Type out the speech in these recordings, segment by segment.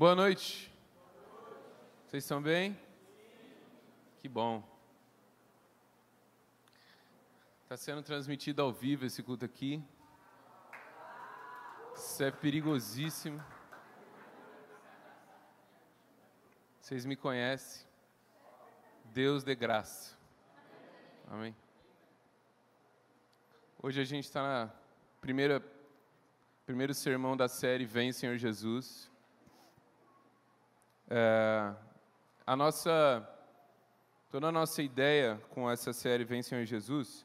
Boa noite. Vocês estão bem? Sim. Que bom. Está sendo transmitido ao vivo esse culto aqui. Isso é perigosíssimo. Vocês me conhecem. Deus de graça. Amém. Hoje a gente está na primeira primeiro sermão da série Vem Senhor Jesus. É, a nossa, toda a nossa ideia com essa série Vem Senhor Jesus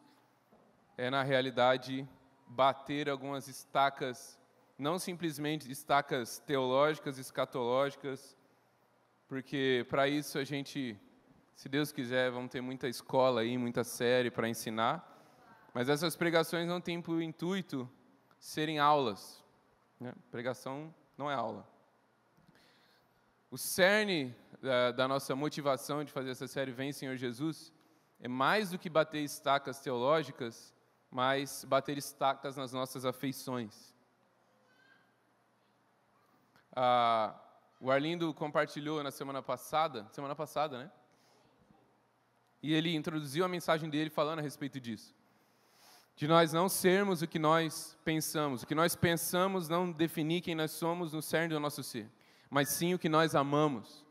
é, na realidade, bater algumas estacas, não simplesmente estacas teológicas, escatológicas, porque para isso a gente, se Deus quiser, vamos ter muita escola aí, muita série para ensinar, mas essas pregações não têm por intuito serem aulas. Né? Pregação não é aula o cerne da, da, nossa motivação de fazer essa série Vem Senhor Jesus é mais do que bater estacas teológicas, mas bater estacas nas nossas afeições. Ah, o Arlindo compartilhou na semana passada, semana passada, né? E ele introduziu a mensagem dele falando a respeito disso. De nós não sermos o que nós pensamos. O que nós pensamos não definir quem nós somos no cerne do nosso ser mas sim o que nós amamos.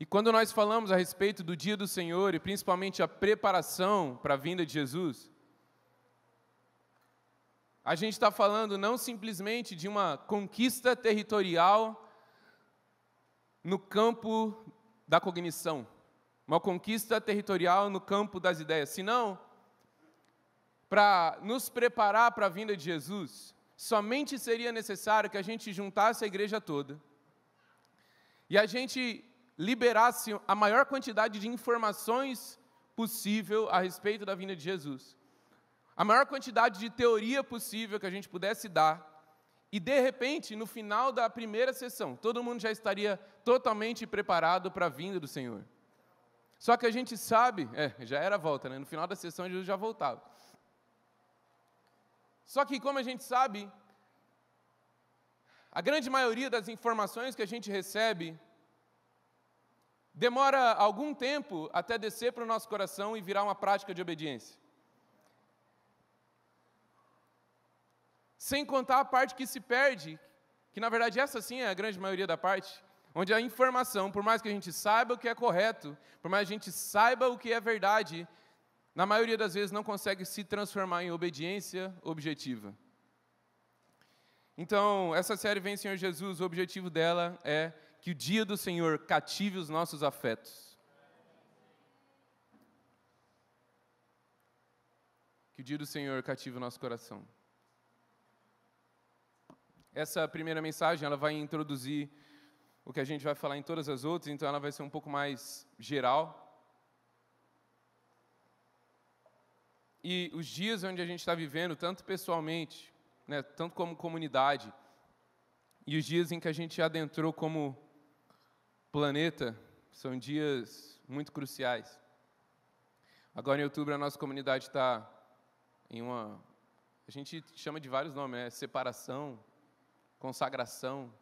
E quando nós falamos a respeito do dia do Senhor e principalmente a preparação para a vinda de Jesus, a gente está falando não simplesmente de uma conquista territorial no campo da cognição, uma conquista territorial no campo das ideias, senão, para nos preparar para a vinda de Jesus, somente seria necessário que a gente juntasse a igreja toda e a gente liberasse a maior quantidade de informações possível a respeito da vinda de Jesus. A maior quantidade de teoria possível que a gente pudesse dar. E de repente, no final da primeira sessão, todo mundo já estaria totalmente preparado para a vinda do Senhor. Só que a gente sabe, é, já era a volta, né? No final da sessão Jesus já voltava. Só que, como a gente sabe, a grande maioria das informações que a gente recebe demora algum tempo até descer para o nosso coração e virar uma prática de obediência. Sem contar a parte que se perde, que na verdade essa sim é a grande maioria da parte, onde a informação, por mais que a gente saiba o que é correto, por mais que a gente saiba o que é verdade, na maioria das vezes não consegue se transformar em obediência objetiva. Então, essa série Vem Senhor Jesus, o objetivo dela é que o dia do Senhor cative os nossos afetos. Que o dia do Senhor cative o nosso coração. Essa primeira mensagem, ela vai introduzir o que a gente vai falar em todas as outras, então ela vai ser um pouco mais geral, e os dias onde a gente está vivendo, tanto pessoalmente, né, tanto como comunidade, e os dias em que a gente adentrou como planeta, são dias muito cruciais. Agora, em outubro, a nossa comunidade está em uma. A gente chama de vários nomes, né? Separação, consagração.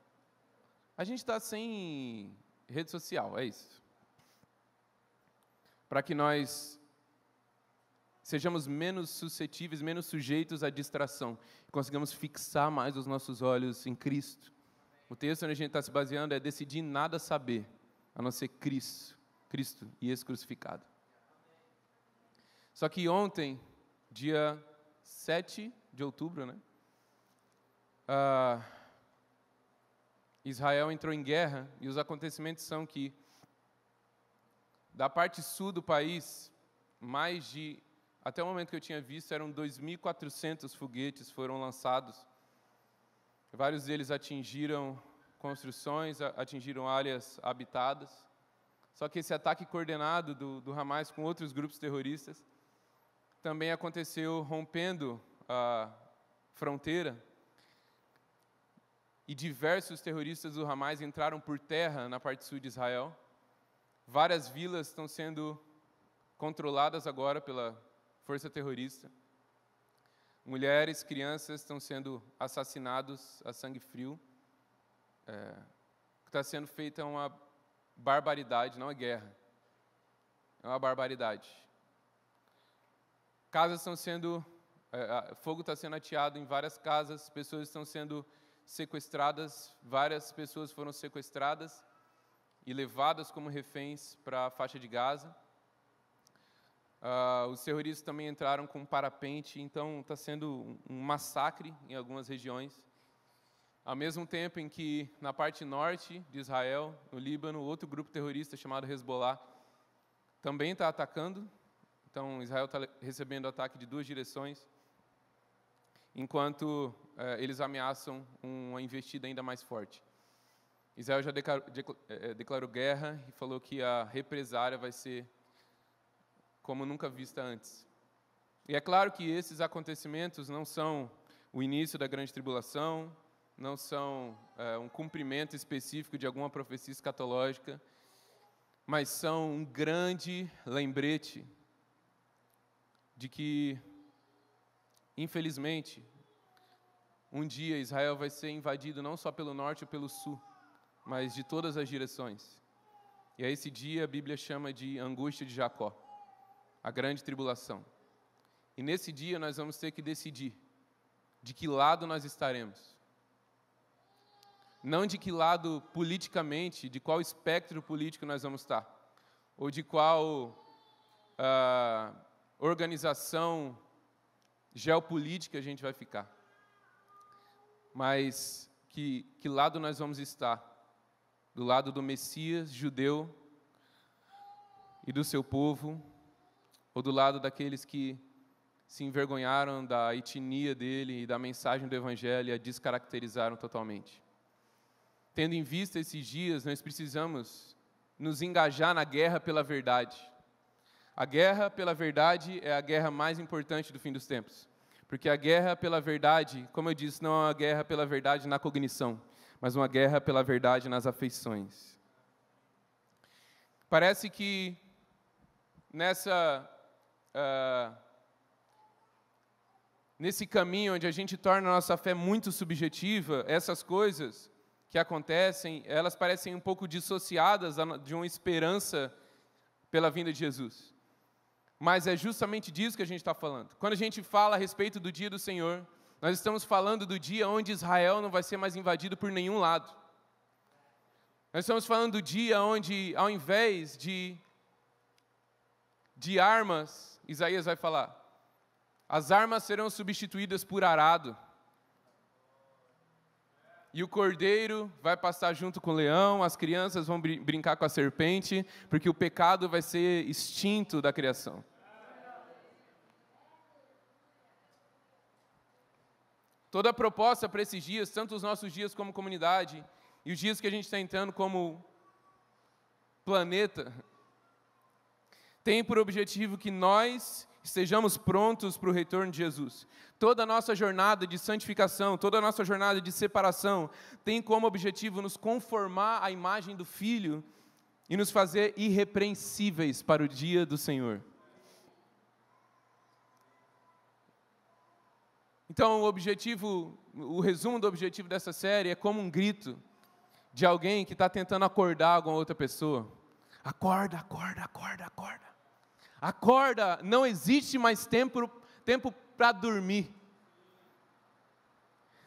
A gente está sem rede social, é isso. Para que nós sejamos menos suscetíveis, menos sujeitos à distração, consigamos fixar mais os nossos olhos em Cristo. O texto onde a gente está se baseando é decidir nada saber, a não ser Cristo, Cristo e esse crucificado. Só que ontem, dia 7 de outubro, né? Uh, Israel entrou em guerra e os acontecimentos são que, da parte sul do país, mais de até o momento que eu tinha visto, eram 2.400 foguetes foram lançados. Vários deles atingiram construções, atingiram áreas habitadas. Só que esse ataque coordenado do, do Hamas com outros grupos terroristas também aconteceu rompendo a fronteira. E diversos terroristas do Hamas entraram por terra na parte sul de Israel. Várias vilas estão sendo controladas agora pela força terrorista. Mulheres, crianças estão sendo assassinados a sangue frio. É, está sendo feita uma barbaridade, não é guerra. É uma barbaridade. Casas estão sendo. É, fogo está sendo ateado em várias casas, pessoas estão sendo sequestradas, várias pessoas foram sequestradas e levadas como reféns para a faixa de Gaza. Uh, os terroristas também entraram com um parapente, então está sendo um massacre em algumas regiões. Ao mesmo tempo em que, na parte norte de Israel, no Líbano, outro grupo terrorista chamado Hezbollah também está atacando. Então, Israel está recebendo ataque de duas direções, enquanto uh, eles ameaçam uma investida ainda mais forte. Israel já declarou, eh, declarou guerra e falou que a represária vai ser como nunca vista antes. E é claro que esses acontecimentos não são o início da grande tribulação, não são é, um cumprimento específico de alguma profecia escatológica, mas são um grande lembrete de que, infelizmente, um dia Israel vai ser invadido não só pelo norte ou pelo sul, mas de todas as direções. E a é esse dia a Bíblia chama de angústia de Jacó a grande tribulação. E nesse dia nós vamos ter que decidir de que lado nós estaremos. Não de que lado politicamente, de qual espectro político nós vamos estar, ou de qual uh, organização geopolítica a gente vai ficar, mas que, que lado nós vamos estar? Do lado do Messias judeu e do seu povo ou do lado daqueles que se envergonharam da etnia dele e da mensagem do Evangelho e a descaracterizaram totalmente. Tendo em vista esses dias, nós precisamos nos engajar na guerra pela verdade. A guerra pela verdade é a guerra mais importante do fim dos tempos. Porque a guerra pela verdade, como eu disse, não é uma guerra pela verdade na cognição, mas uma guerra pela verdade nas afeições. Parece que nessa ah, nesse caminho onde a gente torna a nossa fé muito subjetiva, essas coisas que acontecem, elas parecem um pouco dissociadas de uma esperança pela vinda de Jesus. Mas é justamente disso que a gente está falando. Quando a gente fala a respeito do dia do Senhor, nós estamos falando do dia onde Israel não vai ser mais invadido por nenhum lado. Nós estamos falando do dia onde, ao invés de de armas, Isaías vai falar: as armas serão substituídas por arado. E o cordeiro vai passar junto com o leão, as crianças vão br brincar com a serpente, porque o pecado vai ser extinto da criação. Toda a proposta para esses dias, tanto os nossos dias como comunidade, e os dias que a gente está entrando como planeta, tem por objetivo que nós estejamos prontos para o retorno de Jesus. Toda a nossa jornada de santificação, toda a nossa jornada de separação tem como objetivo nos conformar à imagem do Filho e nos fazer irrepreensíveis para o dia do Senhor. Então, o objetivo, o resumo do objetivo dessa série é como um grito de alguém que está tentando acordar alguma outra pessoa. Acorda, acorda, acorda, acorda. Acorda, não existe mais tempo tempo para dormir.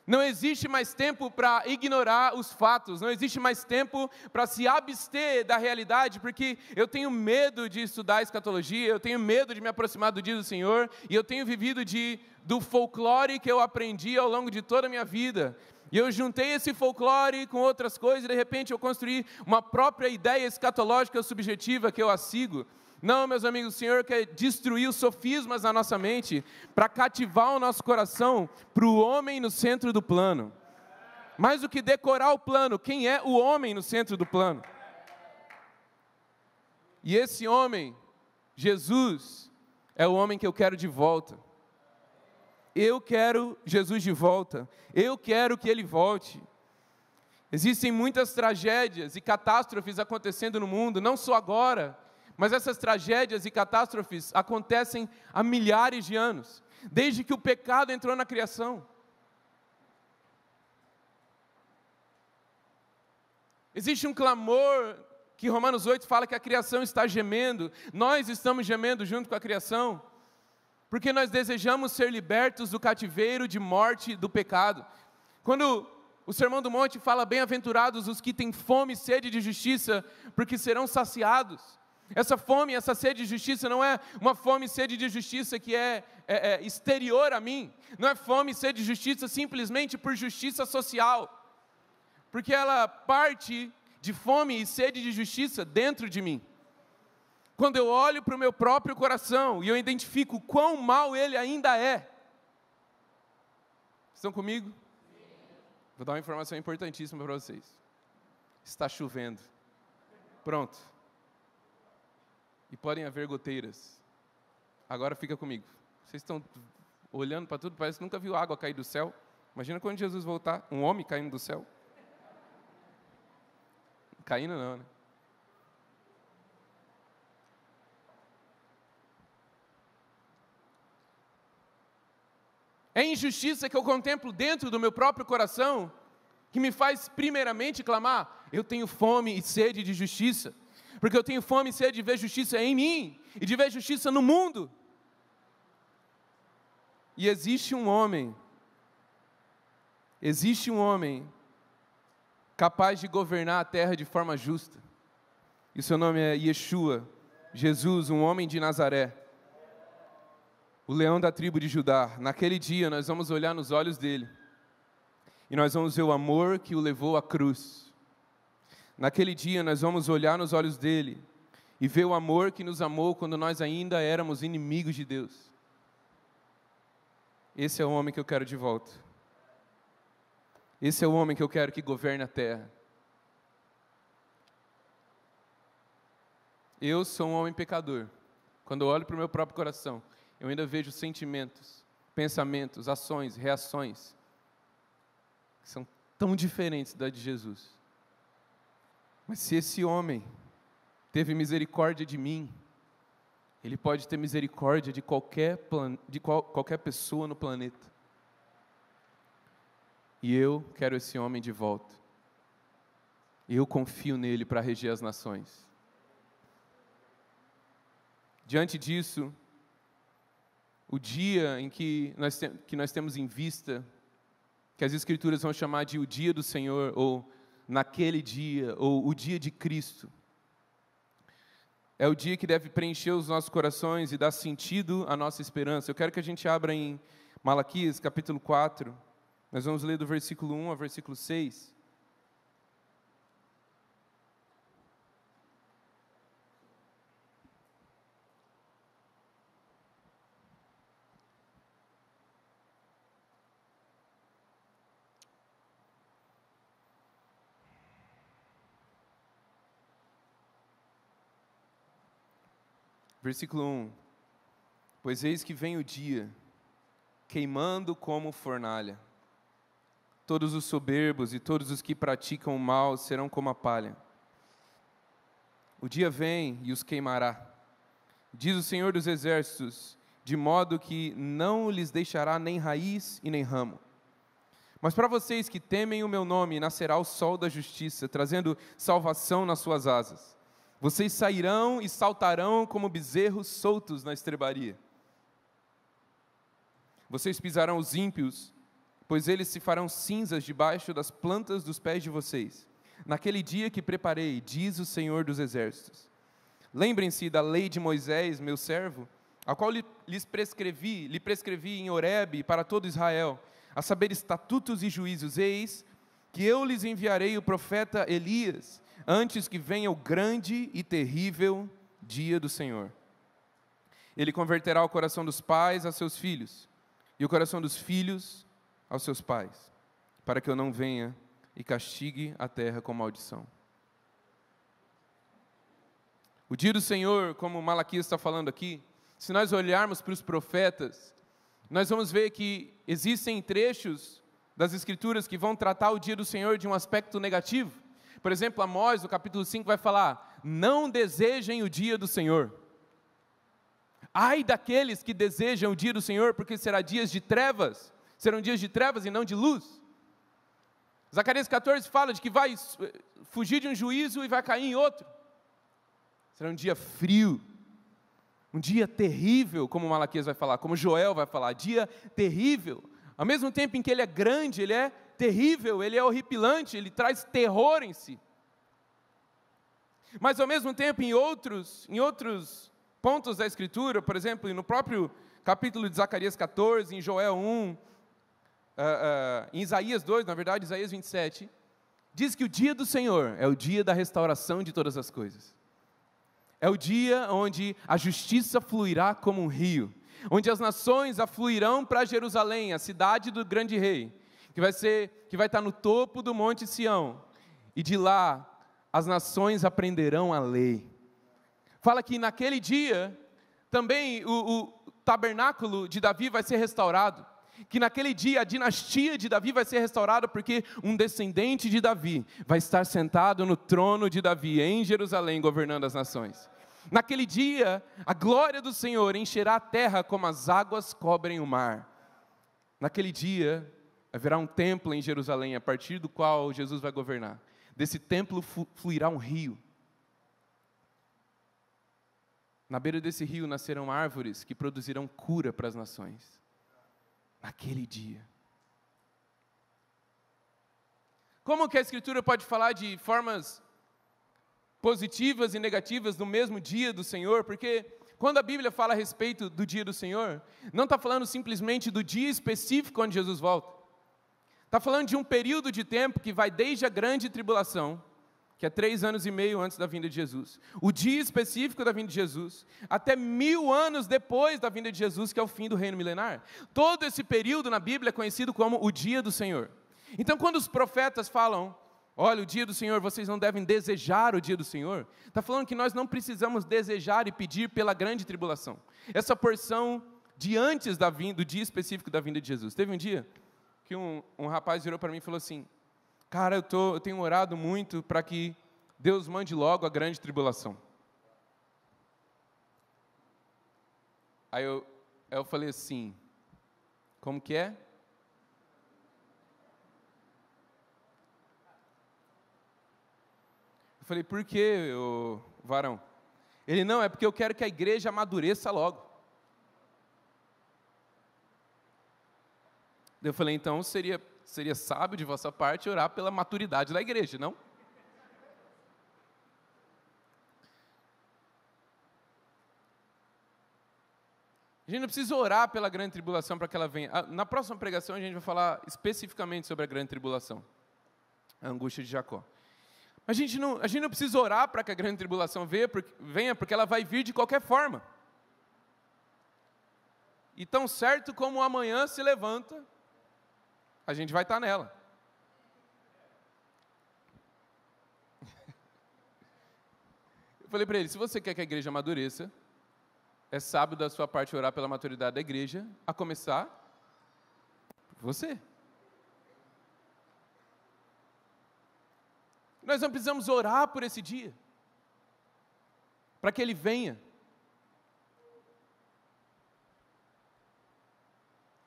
Não existe mais tempo para ignorar os fatos, não existe mais tempo para se abster da realidade, porque eu tenho medo de estudar escatologia, eu tenho medo de me aproximar do dia do Senhor, e eu tenho vivido de, do folclore que eu aprendi ao longo de toda a minha vida. E eu juntei esse folclore com outras coisas, e de repente eu construí uma própria ideia escatológica subjetiva que eu a sigo. Não, meus amigos, o Senhor quer destruir os sofismas na nossa mente para cativar o nosso coração para o homem no centro do plano. Mais do que decorar o plano, quem é o homem no centro do plano? E esse homem, Jesus, é o homem que eu quero de volta. Eu quero Jesus de volta. Eu quero que ele volte. Existem muitas tragédias e catástrofes acontecendo no mundo, não só agora, mas essas tragédias e catástrofes acontecem há milhares de anos, desde que o pecado entrou na criação. Existe um clamor que Romanos 8 fala que a criação está gemendo, nós estamos gemendo junto com a criação porque nós desejamos ser libertos do cativeiro de morte do pecado. Quando o Sermão do Monte fala: Bem-aventurados os que têm fome e sede de justiça, porque serão saciados. Essa fome, essa sede de justiça não é uma fome e sede de justiça que é, é, é exterior a mim, não é fome e sede de justiça simplesmente por justiça social, porque ela parte de fome e sede de justiça dentro de mim quando eu olho para o meu próprio coração e eu identifico quão mal ele ainda é. Estão comigo? Vou dar uma informação importantíssima para vocês. Está chovendo. Pronto. E podem haver goteiras. Agora fica comigo. Vocês estão olhando para tudo, parece que nunca viu água cair do céu. Imagina quando Jesus voltar, um homem caindo do céu. Caindo não, né? É injustiça que eu contemplo dentro do meu próprio coração que me faz primeiramente clamar: eu tenho fome e sede de justiça, porque eu tenho fome e sede de ver justiça em mim e de ver justiça no mundo. E existe um homem, existe um homem capaz de governar a terra de forma justa. E seu nome é Yeshua, Jesus, um homem de Nazaré o leão da tribo de Judá. Naquele dia nós vamos olhar nos olhos dele e nós vamos ver o amor que o levou à cruz. Naquele dia nós vamos olhar nos olhos dele e ver o amor que nos amou quando nós ainda éramos inimigos de Deus. Esse é o homem que eu quero de volta. Esse é o homem que eu quero que governe a terra. Eu sou um homem pecador. Quando eu olho para o meu próprio coração, eu ainda vejo sentimentos, pensamentos, ações, reações que são tão diferentes da de Jesus. Mas se esse homem teve misericórdia de mim, ele pode ter misericórdia de qualquer, plan... de qual... qualquer pessoa no planeta. E eu quero esse homem de volta. Eu confio nele para reger as nações. Diante disso, o dia em que nós, te, que nós temos em vista, que as Escrituras vão chamar de o dia do Senhor, ou naquele dia, ou o dia de Cristo. É o dia que deve preencher os nossos corações e dar sentido à nossa esperança. Eu quero que a gente abra em Malaquias, capítulo 4. Nós vamos ler do versículo 1 ao versículo 6. Versículo 1: Pois eis que vem o dia, queimando como fornalha. Todos os soberbos e todos os que praticam o mal serão como a palha. O dia vem e os queimará, diz o Senhor dos Exércitos, de modo que não lhes deixará nem raiz e nem ramo. Mas para vocês que temem o meu nome, nascerá o sol da justiça, trazendo salvação nas suas asas. Vocês sairão e saltarão como bezerros soltos na estrebaria. Vocês pisarão os ímpios, pois eles se farão cinzas debaixo das plantas dos pés de vocês. Naquele dia que preparei, diz o Senhor dos Exércitos. Lembrem-se da lei de Moisés, meu servo, a qual lhes prescrevi, lhe prescrevi em Horebe para todo Israel, a saber estatutos e juízos. Eis que eu lhes enviarei o profeta Elias, antes que venha o grande e terrível dia do Senhor. Ele converterá o coração dos pais a seus filhos, e o coração dos filhos aos seus pais, para que eu não venha e castigue a terra com maldição. O dia do Senhor, como Malaquias está falando aqui, se nós olharmos para os profetas, nós vamos ver que existem trechos das Escrituras que vão tratar o dia do Senhor de um aspecto negativo. Por exemplo, Amós, no capítulo 5, vai falar: Não desejem o dia do Senhor. Ai daqueles que desejam o dia do Senhor, porque será dias de trevas, serão dias de trevas e não de luz. Zacarias 14 fala de que vai eh, fugir de um juízo e vai cair em outro. Será um dia frio, um dia terrível, como Malaquias vai falar, como Joel vai falar, dia terrível. Ao mesmo tempo em que ele é grande, ele é terrível, ele é horripilante, ele traz terror em si. Mas ao mesmo tempo, em outros, em outros pontos da Escritura, por exemplo, no próprio capítulo de Zacarias 14, em Joel 1, uh, uh, em Isaías 2, na verdade, Isaías 27, diz que o dia do Senhor é o dia da restauração de todas as coisas. É o dia onde a justiça fluirá como um rio, onde as nações afluirão para Jerusalém, a cidade do grande rei que vai ser, que vai estar no topo do Monte Sião, e de lá as nações aprenderão a lei. Fala que naquele dia também o, o tabernáculo de Davi vai ser restaurado que naquele dia a dinastia de Davi vai ser restaurada, porque um descendente de Davi vai estar sentado no trono de Davi, em Jerusalém, governando as nações. Naquele dia, a glória do Senhor encherá a terra como as águas cobrem o mar. Naquele dia, Haverá um templo em Jerusalém a partir do qual Jesus vai governar. Desse templo fluirá um rio. Na beira desse rio nascerão árvores que produzirão cura para as nações. Naquele dia. Como que a Escritura pode falar de formas positivas e negativas no mesmo dia do Senhor? Porque quando a Bíblia fala a respeito do dia do Senhor, não está falando simplesmente do dia específico onde Jesus volta. Está falando de um período de tempo que vai desde a grande tribulação, que é três anos e meio antes da vinda de Jesus, o dia específico da vinda de Jesus, até mil anos depois da vinda de Jesus, que é o fim do reino milenar. Todo esse período na Bíblia é conhecido como o dia do Senhor. Então, quando os profetas falam, olha, o dia do Senhor, vocês não devem desejar o dia do Senhor, está falando que nós não precisamos desejar e pedir pela grande tribulação. Essa porção de antes da vinda, do dia específico da vinda de Jesus. Teve um dia que um, um rapaz virou para mim e falou assim: Cara, eu, tô, eu tenho orado muito para que Deus mande logo a grande tribulação. Aí eu, aí eu falei assim: Como que é? Eu falei: Por que, varão? Ele não, é porque eu quero que a igreja amadureça logo. Eu falei, então seria, seria sábio de vossa parte orar pela maturidade da igreja, não? A gente não precisa orar pela grande tribulação para que ela venha. Na próxima pregação a gente vai falar especificamente sobre a grande tribulação, a angústia de Jacó. A gente não, a gente não precisa orar para que a grande tribulação venha, porque ela vai vir de qualquer forma. E tão certo como amanhã se levanta, a gente vai estar tá nela. Eu falei para ele: se você quer que a igreja amadureça, é sábio da sua parte orar pela maturidade da igreja, a começar por você. Nós não precisamos orar por esse dia, para que ele venha.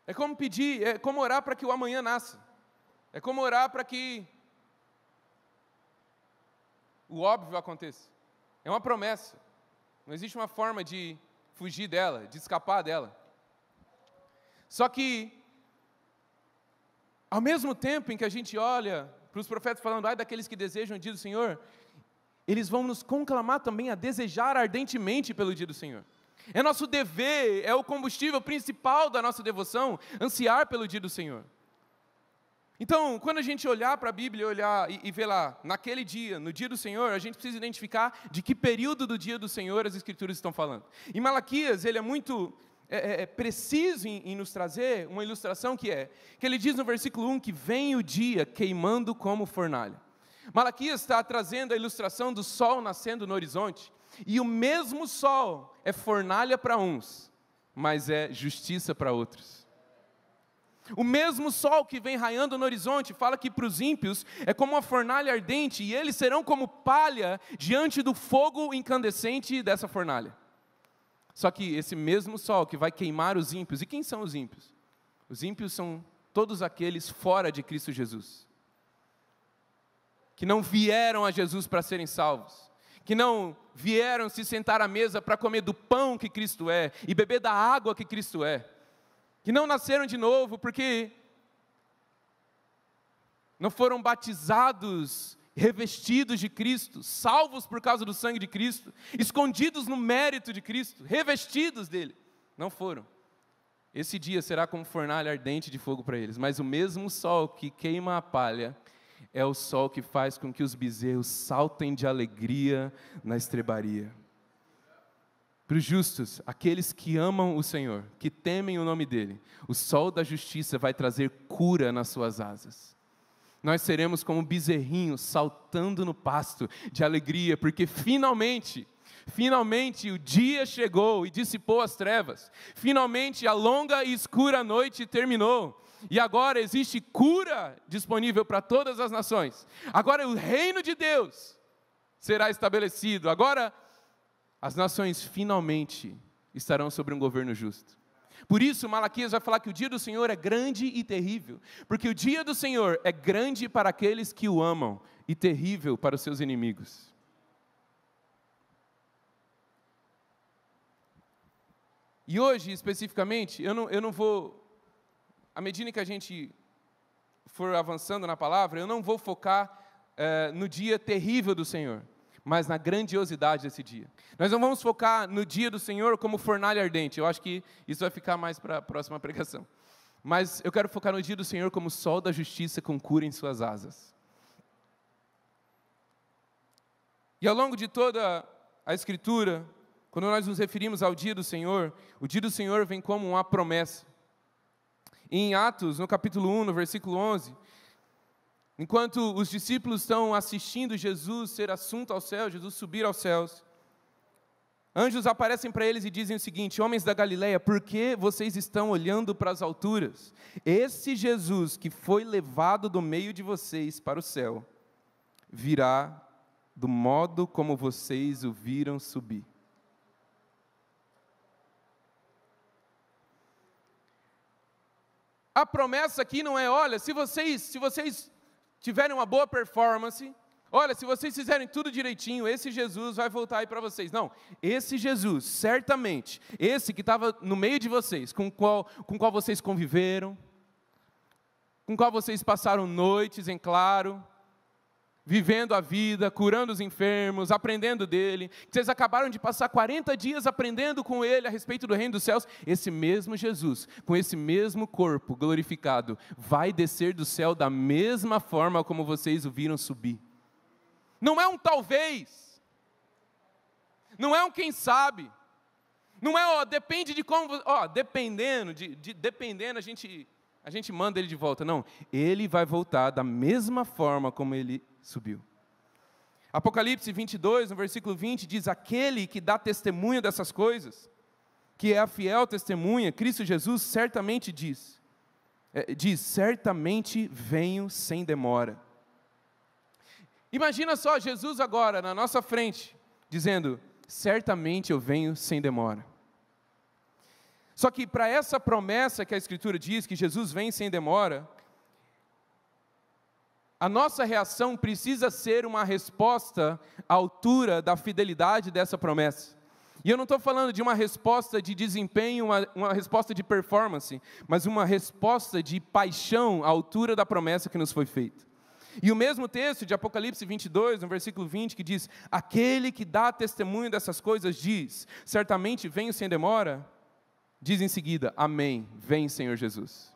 É como pedir, é como orar para que o amanhã nasça. É como orar para que o óbvio aconteça. É uma promessa. Não existe uma forma de fugir dela, de escapar dela. Só que, ao mesmo tempo em que a gente olha para os profetas falando, ai daqueles que desejam o dia do Senhor, eles vão nos conclamar também a desejar ardentemente pelo dia do Senhor. É nosso dever, é o combustível principal da nossa devoção, ansiar pelo dia do Senhor. Então, quando a gente olhar para a Bíblia olhar e, e ver lá, naquele dia, no dia do Senhor, a gente precisa identificar de que período do dia do Senhor as Escrituras estão falando. E Malaquias, ele é muito é, é, é preciso em, em nos trazer uma ilustração que é, que ele diz no versículo 1 que vem o dia queimando como fornalha. Malaquias está trazendo a ilustração do sol nascendo no horizonte. E o mesmo sol é fornalha para uns, mas é justiça para outros. O mesmo sol que vem raiando no horizonte fala que para os ímpios é como uma fornalha ardente e eles serão como palha diante do fogo incandescente dessa fornalha. Só que esse mesmo sol que vai queimar os ímpios, e quem são os ímpios? Os ímpios são todos aqueles fora de Cristo Jesus, que não vieram a Jesus para serem salvos, que não vieram se sentar à mesa para comer do pão que Cristo é e beber da água que Cristo é. Que não nasceram de novo porque não foram batizados, revestidos de Cristo, salvos por causa do sangue de Cristo, escondidos no mérito de Cristo, revestidos dele. Não foram. Esse dia será como fornalha ardente de fogo para eles, mas o mesmo sol que queima a palha é o sol que faz com que os bezerros saltem de alegria na estrebaria. Para os justos, aqueles que amam o Senhor, que temem o nome dEle, o sol da justiça vai trazer cura nas suas asas. Nós seremos como bezerrinhos saltando no pasto de alegria, porque finalmente Finalmente o dia chegou e dissipou as trevas. Finalmente a longa e escura noite terminou e agora existe cura disponível para todas as nações. Agora o reino de Deus será estabelecido. Agora as nações finalmente estarão sobre um governo justo. Por isso, Malaquias vai falar que o dia do Senhor é grande e terrível, porque o dia do Senhor é grande para aqueles que o amam e terrível para os seus inimigos. E hoje, especificamente, eu não, eu não vou à medida que a gente for avançando na palavra, eu não vou focar eh, no dia terrível do Senhor, mas na grandiosidade desse dia. Nós não vamos focar no dia do Senhor como fornalha ardente, eu acho que isso vai ficar mais para a próxima pregação. Mas eu quero focar no dia do Senhor como sol da justiça com cura em suas asas. E ao longo de toda a Escritura, quando nós nos referimos ao dia do Senhor, o dia do Senhor vem como uma promessa. Em Atos, no capítulo 1, no versículo 11, enquanto os discípulos estão assistindo Jesus ser assunto ao céu, Jesus subir aos céus, anjos aparecem para eles e dizem o seguinte: Homens da Galileia, por que vocês estão olhando para as alturas? Esse Jesus que foi levado do meio de vocês para o céu, virá do modo como vocês o viram subir. A promessa aqui não é, olha, se vocês, se vocês tiverem uma boa performance, olha, se vocês fizerem tudo direitinho, esse Jesus vai voltar aí para vocês. Não, esse Jesus, certamente, esse que estava no meio de vocês, com qual, com qual vocês conviveram, com qual vocês passaram noites em claro, vivendo a vida, curando os enfermos, aprendendo dele, que vocês acabaram de passar 40 dias aprendendo com ele a respeito do reino dos céus, esse mesmo Jesus, com esse mesmo corpo glorificado, vai descer do céu da mesma forma como vocês o viram subir. Não é um talvez, não é um quem sabe, não é, ó, depende de como, ó, dependendo, de, de dependendo a gente a gente manda ele de volta. Não, ele vai voltar da mesma forma como ele subiu. Apocalipse 22, no versículo 20, diz: Aquele que dá testemunho dessas coisas, que é a fiel testemunha, Cristo Jesus certamente diz: é, Diz, certamente venho sem demora. Imagina só Jesus agora na nossa frente, dizendo: Certamente eu venho sem demora. Só que para essa promessa que a Escritura diz, que Jesus vem sem demora, a nossa reação precisa ser uma resposta à altura da fidelidade dessa promessa. E eu não estou falando de uma resposta de desempenho, uma, uma, resposta de performance, mas uma resposta de paixão à altura da promessa que nos foi feita. E o mesmo texto de Apocalipse 22, no versículo 20, que diz: Aquele que dá testemunho dessas coisas diz, certamente venho sem demora. Diz em seguida: Amém. Vem, Senhor Jesus.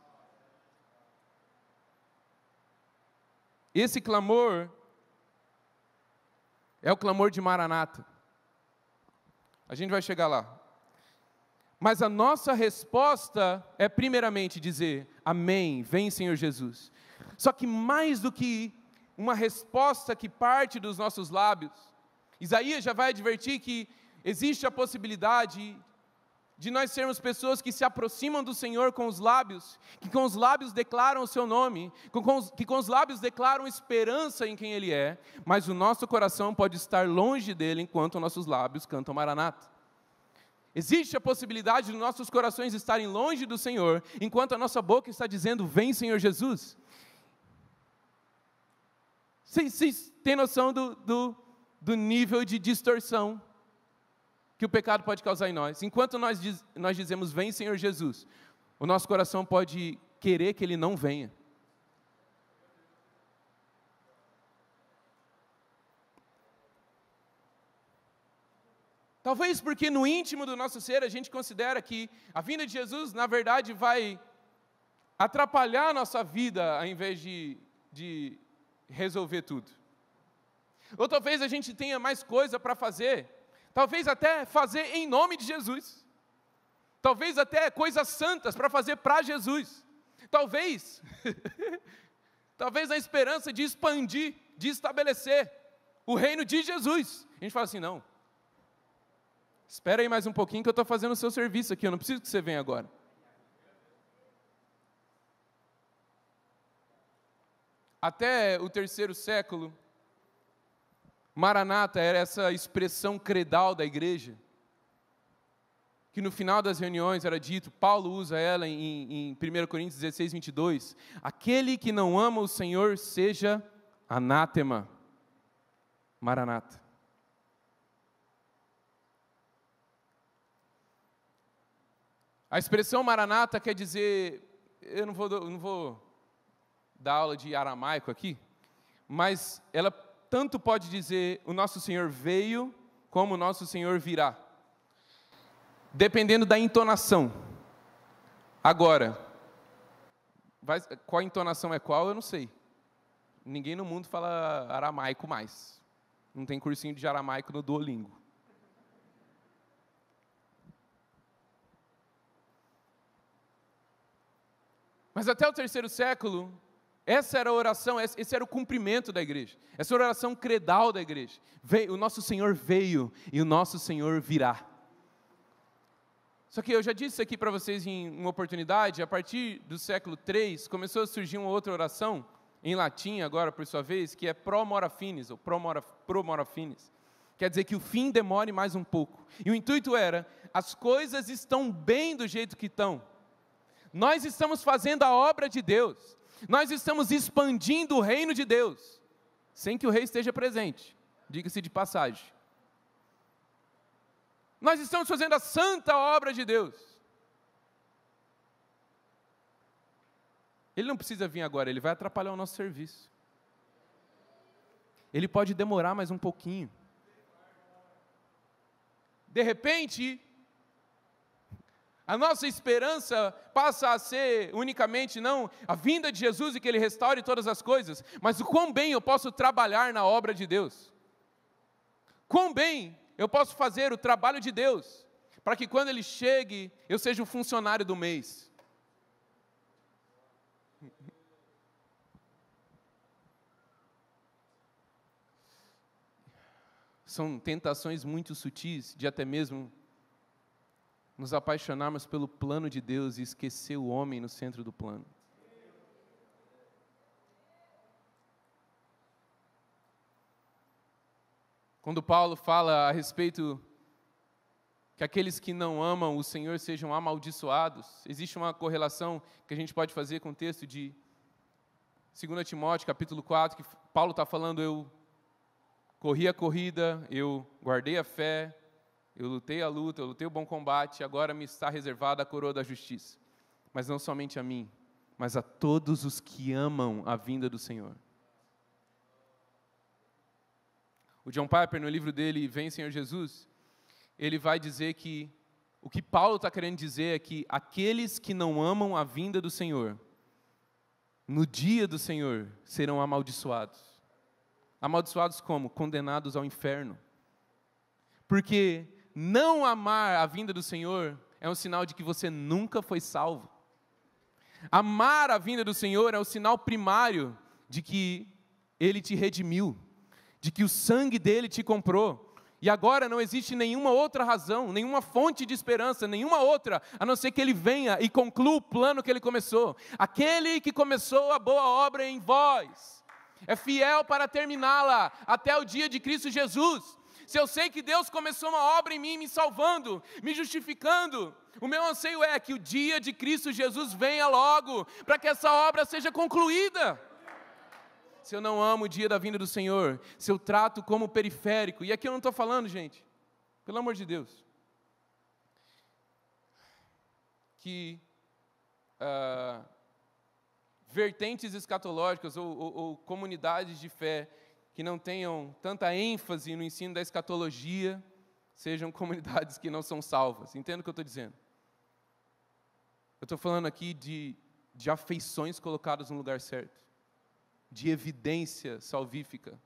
Esse clamor é o clamor de Maranata. A gente vai chegar lá. Mas a nossa resposta é, primeiramente, dizer: Amém, vem Senhor Jesus. Só que mais do que uma resposta que parte dos nossos lábios, Isaías já vai advertir que existe a possibilidade de nós sermos pessoas que se aproximam do Senhor com os lábios, que com os lábios declaram o seu nome, que com os lábios declaram esperança em quem Ele é, mas o nosso coração pode estar longe dele enquanto nossos lábios cantam Maranata. Existe a possibilidade de nossos corações estarem longe do Senhor, enquanto a nossa boca está dizendo: Vem, Senhor Jesus. Vocês, vocês têm noção do, do, do nível de distorção que o pecado pode causar em nós. Enquanto nós, diz, nós dizemos, vem Senhor Jesus, o nosso coração pode querer que ele não venha. Talvez porque no íntimo do nosso ser a gente considera que a vinda de Jesus, na verdade, vai atrapalhar a nossa vida, ao invés de, de resolver tudo. Ou talvez a gente tenha mais coisa para fazer Talvez até fazer em nome de Jesus. Talvez até coisas santas para fazer para Jesus. Talvez, talvez a esperança de expandir, de estabelecer o reino de Jesus. A gente fala assim: não, espera aí mais um pouquinho que eu estou fazendo o seu serviço aqui, eu não preciso que você venha agora. Até o terceiro século, Maranata era essa expressão credal da igreja, que no final das reuniões era dito, Paulo usa ela em, em 1 Coríntios 16, 22, aquele que não ama o Senhor seja anátema, maranata. A expressão maranata quer dizer, eu não vou, não vou dar aula de aramaico aqui, mas ela tanto pode dizer o nosso Senhor veio, como o nosso Senhor virá, dependendo da entonação. Agora, vai, qual entonação é qual, eu não sei. Ninguém no mundo fala aramaico mais. Não tem cursinho de aramaico no Duolingo. Mas até o terceiro século, essa era a oração, esse era o cumprimento da igreja. Essa era a oração credal da igreja. o nosso Senhor veio e o nosso Senhor virá. Só que eu já disse aqui para vocês em uma oportunidade, a partir do século III começou a surgir uma outra oração, em latim agora por sua vez, que é pro mora finis, ou pro mora, pro mora finis. Quer dizer que o fim demore mais um pouco. E o intuito era, as coisas estão bem do jeito que estão. Nós estamos fazendo a obra de Deus nós estamos expandindo o reino de Deus, sem que o rei esteja presente, diga-se de passagem. Nós estamos fazendo a santa obra de Deus. Ele não precisa vir agora, ele vai atrapalhar o nosso serviço. Ele pode demorar mais um pouquinho. De repente, a nossa esperança passa a ser unicamente não a vinda de Jesus e que Ele restaure todas as coisas, mas o quão bem eu posso trabalhar na obra de Deus. Quão bem eu posso fazer o trabalho de Deus, para que quando Ele chegue, eu seja o funcionário do mês. São tentações muito sutis de até mesmo nos apaixonarmos pelo plano de Deus e esquecer o homem no centro do plano. Quando Paulo fala a respeito que aqueles que não amam o Senhor sejam amaldiçoados, existe uma correlação que a gente pode fazer com o texto de 2 Timóteo, capítulo 4, que Paulo está falando: Eu corri a corrida, eu guardei a fé, eu lutei a luta, eu lutei o bom combate, agora me está reservada a coroa da justiça. Mas não somente a mim, mas a todos os que amam a vinda do Senhor. O John Piper, no livro dele, Vem Senhor Jesus, ele vai dizer que o que Paulo está querendo dizer é que aqueles que não amam a vinda do Senhor, no dia do Senhor, serão amaldiçoados. Amaldiçoados como? Condenados ao inferno. Porque não amar a vinda do Senhor é um sinal de que você nunca foi salvo. Amar a vinda do Senhor é o sinal primário de que Ele te redimiu, de que o sangue dele te comprou. E agora não existe nenhuma outra razão, nenhuma fonte de esperança, nenhuma outra, a não ser que ele venha e conclua o plano que ele começou. Aquele que começou a boa obra em vós é fiel para terminá-la até o dia de Cristo Jesus se eu sei que Deus começou uma obra em mim, me salvando, me justificando, o meu anseio é que o dia de Cristo Jesus venha logo, para que essa obra seja concluída. Se eu não amo o dia da vinda do Senhor, se eu trato como periférico, e aqui eu não estou falando, gente, pelo amor de Deus, que uh, vertentes escatológicas ou, ou, ou comunidades de fé que não tenham tanta ênfase no ensino da escatologia, sejam comunidades que não são salvas. Entendo o que eu estou dizendo? Eu estou falando aqui de, de afeições colocadas no lugar certo, de evidência salvífica.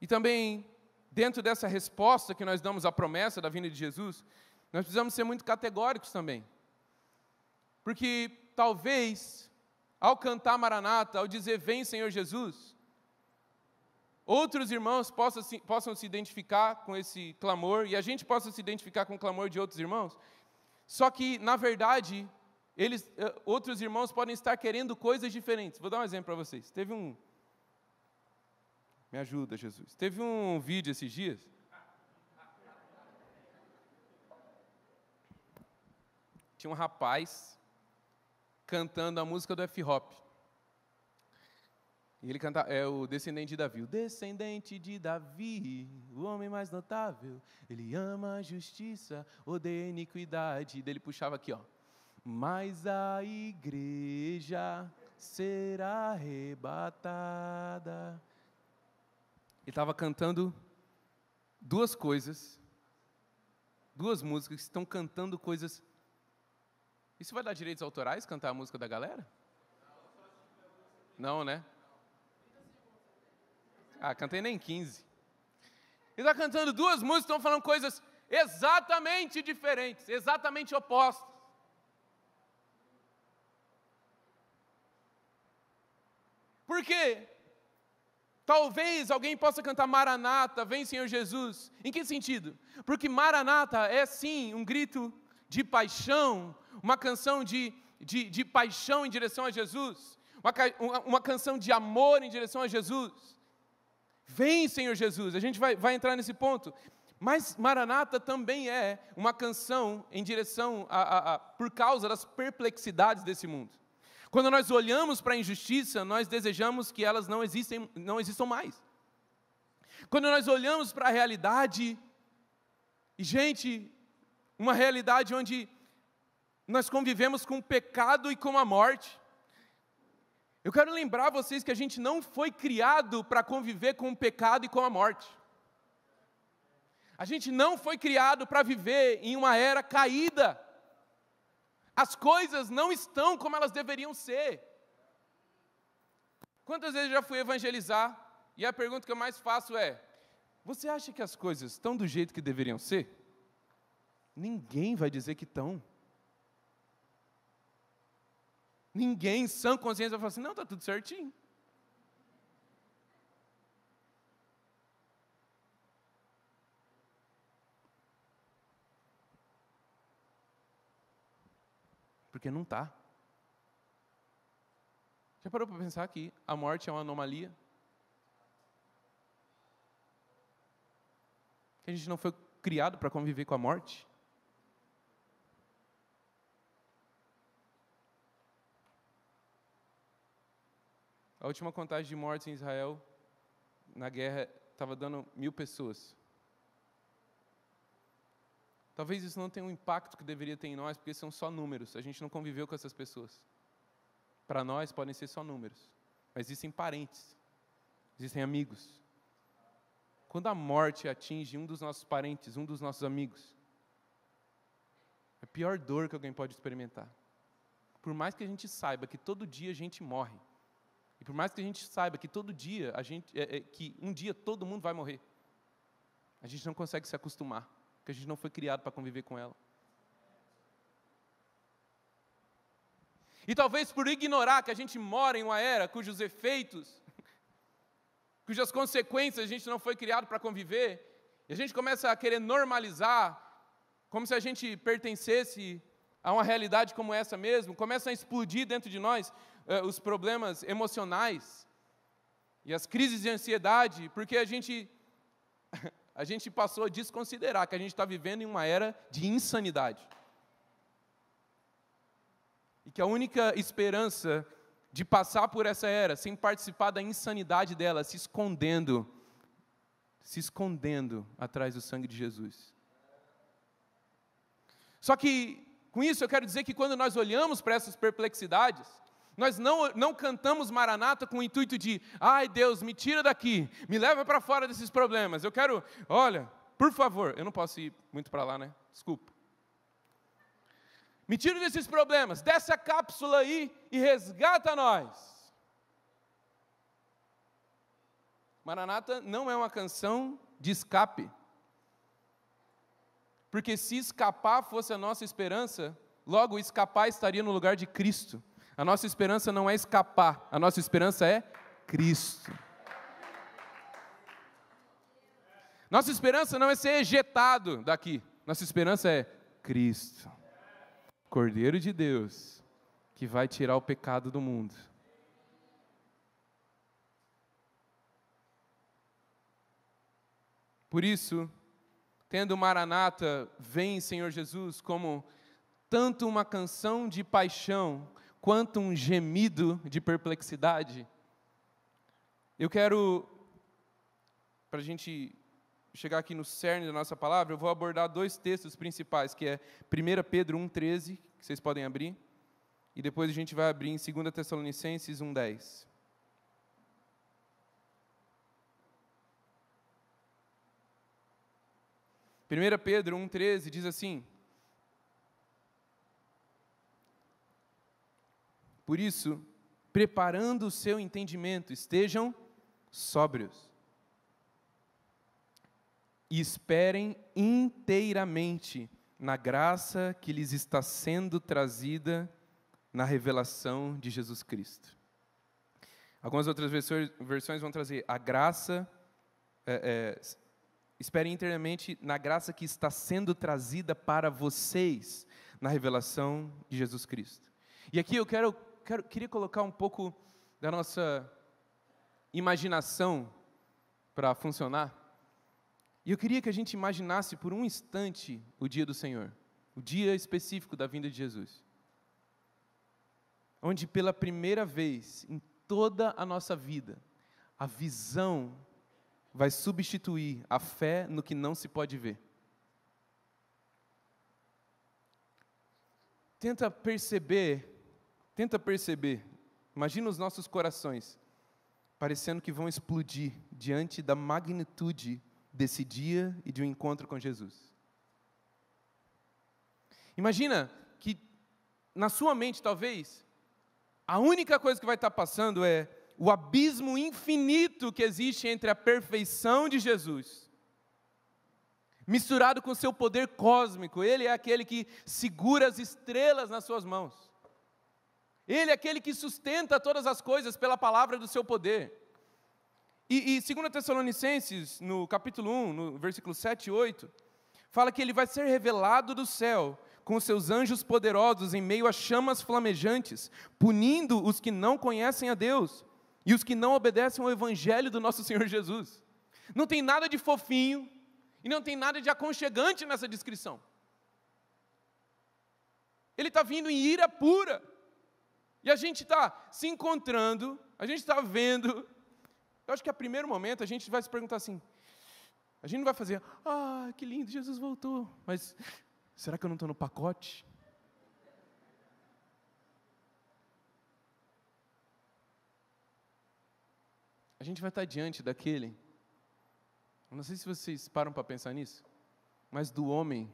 E também, dentro dessa resposta que nós damos à promessa da vinda de Jesus, nós precisamos ser muito categóricos também. Porque talvez ao cantar Maranata, ao dizer Vem Senhor Jesus, outros irmãos possam se, possam se identificar com esse clamor e a gente possa se identificar com o clamor de outros irmãos. Só que, na verdade, eles, eh, outros irmãos podem estar querendo coisas diferentes. Vou dar um exemplo para vocês. Teve um. Me ajuda, Jesus. Teve um vídeo esses dias. Tinha um rapaz cantando a música do F-Hop. E ele canta, é o descendente de Davi. O descendente de Davi, o homem mais notável, ele ama a justiça, odeia a iniquidade. E dele puxava aqui, ó. Mas a igreja será arrebatada. Ele estava cantando duas coisas, duas músicas que estão cantando coisas isso vai dar direitos autorais cantar a música da galera? Não, né? Ah, cantei nem 15. Ele está cantando duas músicas, estão falando coisas exatamente diferentes, exatamente opostas. Por quê? Talvez alguém possa cantar Maranata, vem Senhor Jesus. Em que sentido? Porque Maranata é sim um grito de paixão, uma canção de, de, de paixão em direção a Jesus, uma, uma canção de amor em direção a Jesus. Vem, Senhor Jesus, a gente vai, vai entrar nesse ponto. Mas Maranata também é uma canção em direção a, a, a por causa das perplexidades desse mundo. Quando nós olhamos para a injustiça, nós desejamos que elas não, existem, não existam mais. Quando nós olhamos para a realidade, e gente, uma realidade onde nós convivemos com o pecado e com a morte. Eu quero lembrar vocês que a gente não foi criado para conviver com o pecado e com a morte. A gente não foi criado para viver em uma era caída. As coisas não estão como elas deveriam ser. Quantas vezes eu já fui evangelizar e a pergunta que eu mais faço é: você acha que as coisas estão do jeito que deveriam ser? Ninguém vai dizer que estão. Ninguém, sã consciência, vai falar assim: não, está tudo certinho. Porque não está. Já parou para pensar que a morte é uma anomalia? Que a gente não foi criado para conviver com a morte? A última contagem de mortes em Israel, na guerra, estava dando mil pessoas. Talvez isso não tenha o um impacto que deveria ter em nós, porque são só números. A gente não conviveu com essas pessoas. Para nós, podem ser só números. Mas existem parentes, existem amigos. Quando a morte atinge um dos nossos parentes, um dos nossos amigos, é a pior dor que alguém pode experimentar. Por mais que a gente saiba que todo dia a gente morre, e por mais que a gente saiba que todo dia, a gente, é, é, que um dia todo mundo vai morrer, a gente não consegue se acostumar, porque a gente não foi criado para conviver com ela. E talvez por ignorar que a gente mora em uma era cujos efeitos, cujas consequências a gente não foi criado para conviver, e a gente começa a querer normalizar, como se a gente pertencesse a uma realidade como essa mesmo, começa a explodir dentro de nós uh, os problemas emocionais e as crises de ansiedade, porque a gente, a gente passou a desconsiderar que a gente está vivendo em uma era de insanidade. E que a única esperança de passar por essa era sem participar da insanidade dela, se escondendo, se escondendo atrás do sangue de Jesus. Só que, com isso, eu quero dizer que quando nós olhamos para essas perplexidades, nós não, não cantamos Maranata com o intuito de, ai Deus, me tira daqui, me leva para fora desses problemas. Eu quero, olha, por favor, eu não posso ir muito para lá, né? Desculpa. Me tira desses problemas, dessa cápsula aí e resgata nós. Maranata não é uma canção de escape. Porque se escapar fosse a nossa esperança, logo escapar estaria no lugar de Cristo. A nossa esperança não é escapar, a nossa esperança é Cristo. Nossa esperança não é ser ejetado daqui, nossa esperança é Cristo, Cordeiro de Deus, que vai tirar o pecado do mundo. Por isso, tendo Maranata, vem Senhor Jesus, como tanto uma canção de paixão, quanto um gemido de perplexidade. Eu quero, para a gente chegar aqui no cerne da nossa palavra, eu vou abordar dois textos principais, que é 1 Pedro 1,13, que vocês podem abrir, e depois a gente vai abrir em 2 Tessalonicenses 1,10. Primeira Pedro 1,13 diz assim: Por isso, preparando o seu entendimento, estejam sóbrios. E esperem inteiramente na graça que lhes está sendo trazida na revelação de Jesus Cristo. Algumas outras versões vão trazer a graça, é, é, inteiramente na graça que está sendo trazida para vocês na revelação de Jesus Cristo. E aqui eu quero quero, queria colocar um pouco da nossa imaginação para funcionar. E eu queria que a gente imaginasse por um instante o dia do Senhor, o dia específico da vinda de Jesus. Onde pela primeira vez em toda a nossa vida, a visão vai substituir a fé no que não se pode ver. Tenta perceber Tenta perceber, imagina os nossos corações parecendo que vão explodir diante da magnitude desse dia e de um encontro com Jesus. Imagina que na sua mente, talvez, a única coisa que vai estar passando é o abismo infinito que existe entre a perfeição de Jesus, misturado com o seu poder cósmico. Ele é aquele que segura as estrelas nas suas mãos. Ele é aquele que sustenta todas as coisas pela palavra do seu poder. E, e 2 Tessalonicenses, no capítulo 1, no versículo 7 e 8, fala que ele vai ser revelado do céu com seus anjos poderosos em meio a chamas flamejantes, punindo os que não conhecem a Deus e os que não obedecem ao evangelho do nosso Senhor Jesus. Não tem nada de fofinho e não tem nada de aconchegante nessa descrição. Ele está vindo em ira pura e a gente está se encontrando, a gente está vendo. Eu acho que a é primeiro momento a gente vai se perguntar assim: a gente não vai fazer, ah, que lindo, Jesus voltou, mas será que eu não estou no pacote? A gente vai estar diante daquele, não sei se vocês param para pensar nisso, mas do homem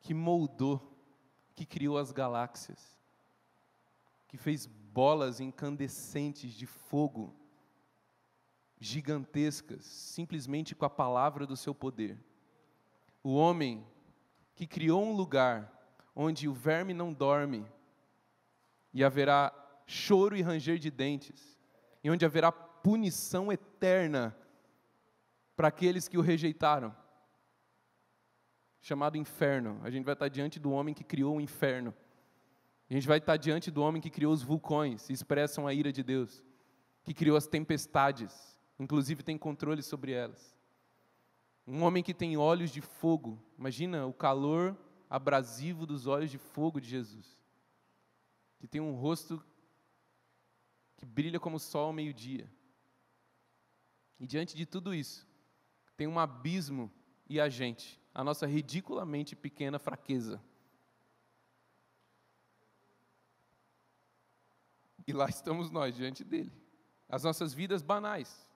que moldou que criou as galáxias, que fez bolas incandescentes de fogo gigantescas, simplesmente com a palavra do seu poder. O homem que criou um lugar onde o verme não dorme e haverá choro e ranger de dentes, e onde haverá punição eterna para aqueles que o rejeitaram chamado inferno. A gente vai estar diante do homem que criou o inferno. A gente vai estar diante do homem que criou os vulcões, expressam a ira de Deus, que criou as tempestades, inclusive tem controle sobre elas. Um homem que tem olhos de fogo. Imagina o calor abrasivo dos olhos de fogo de Jesus. Que tem um rosto que brilha como o sol ao meio-dia. E diante de tudo isso, tem um abismo e a gente a nossa ridiculamente pequena fraqueza. E lá estamos nós diante dele. As nossas vidas banais.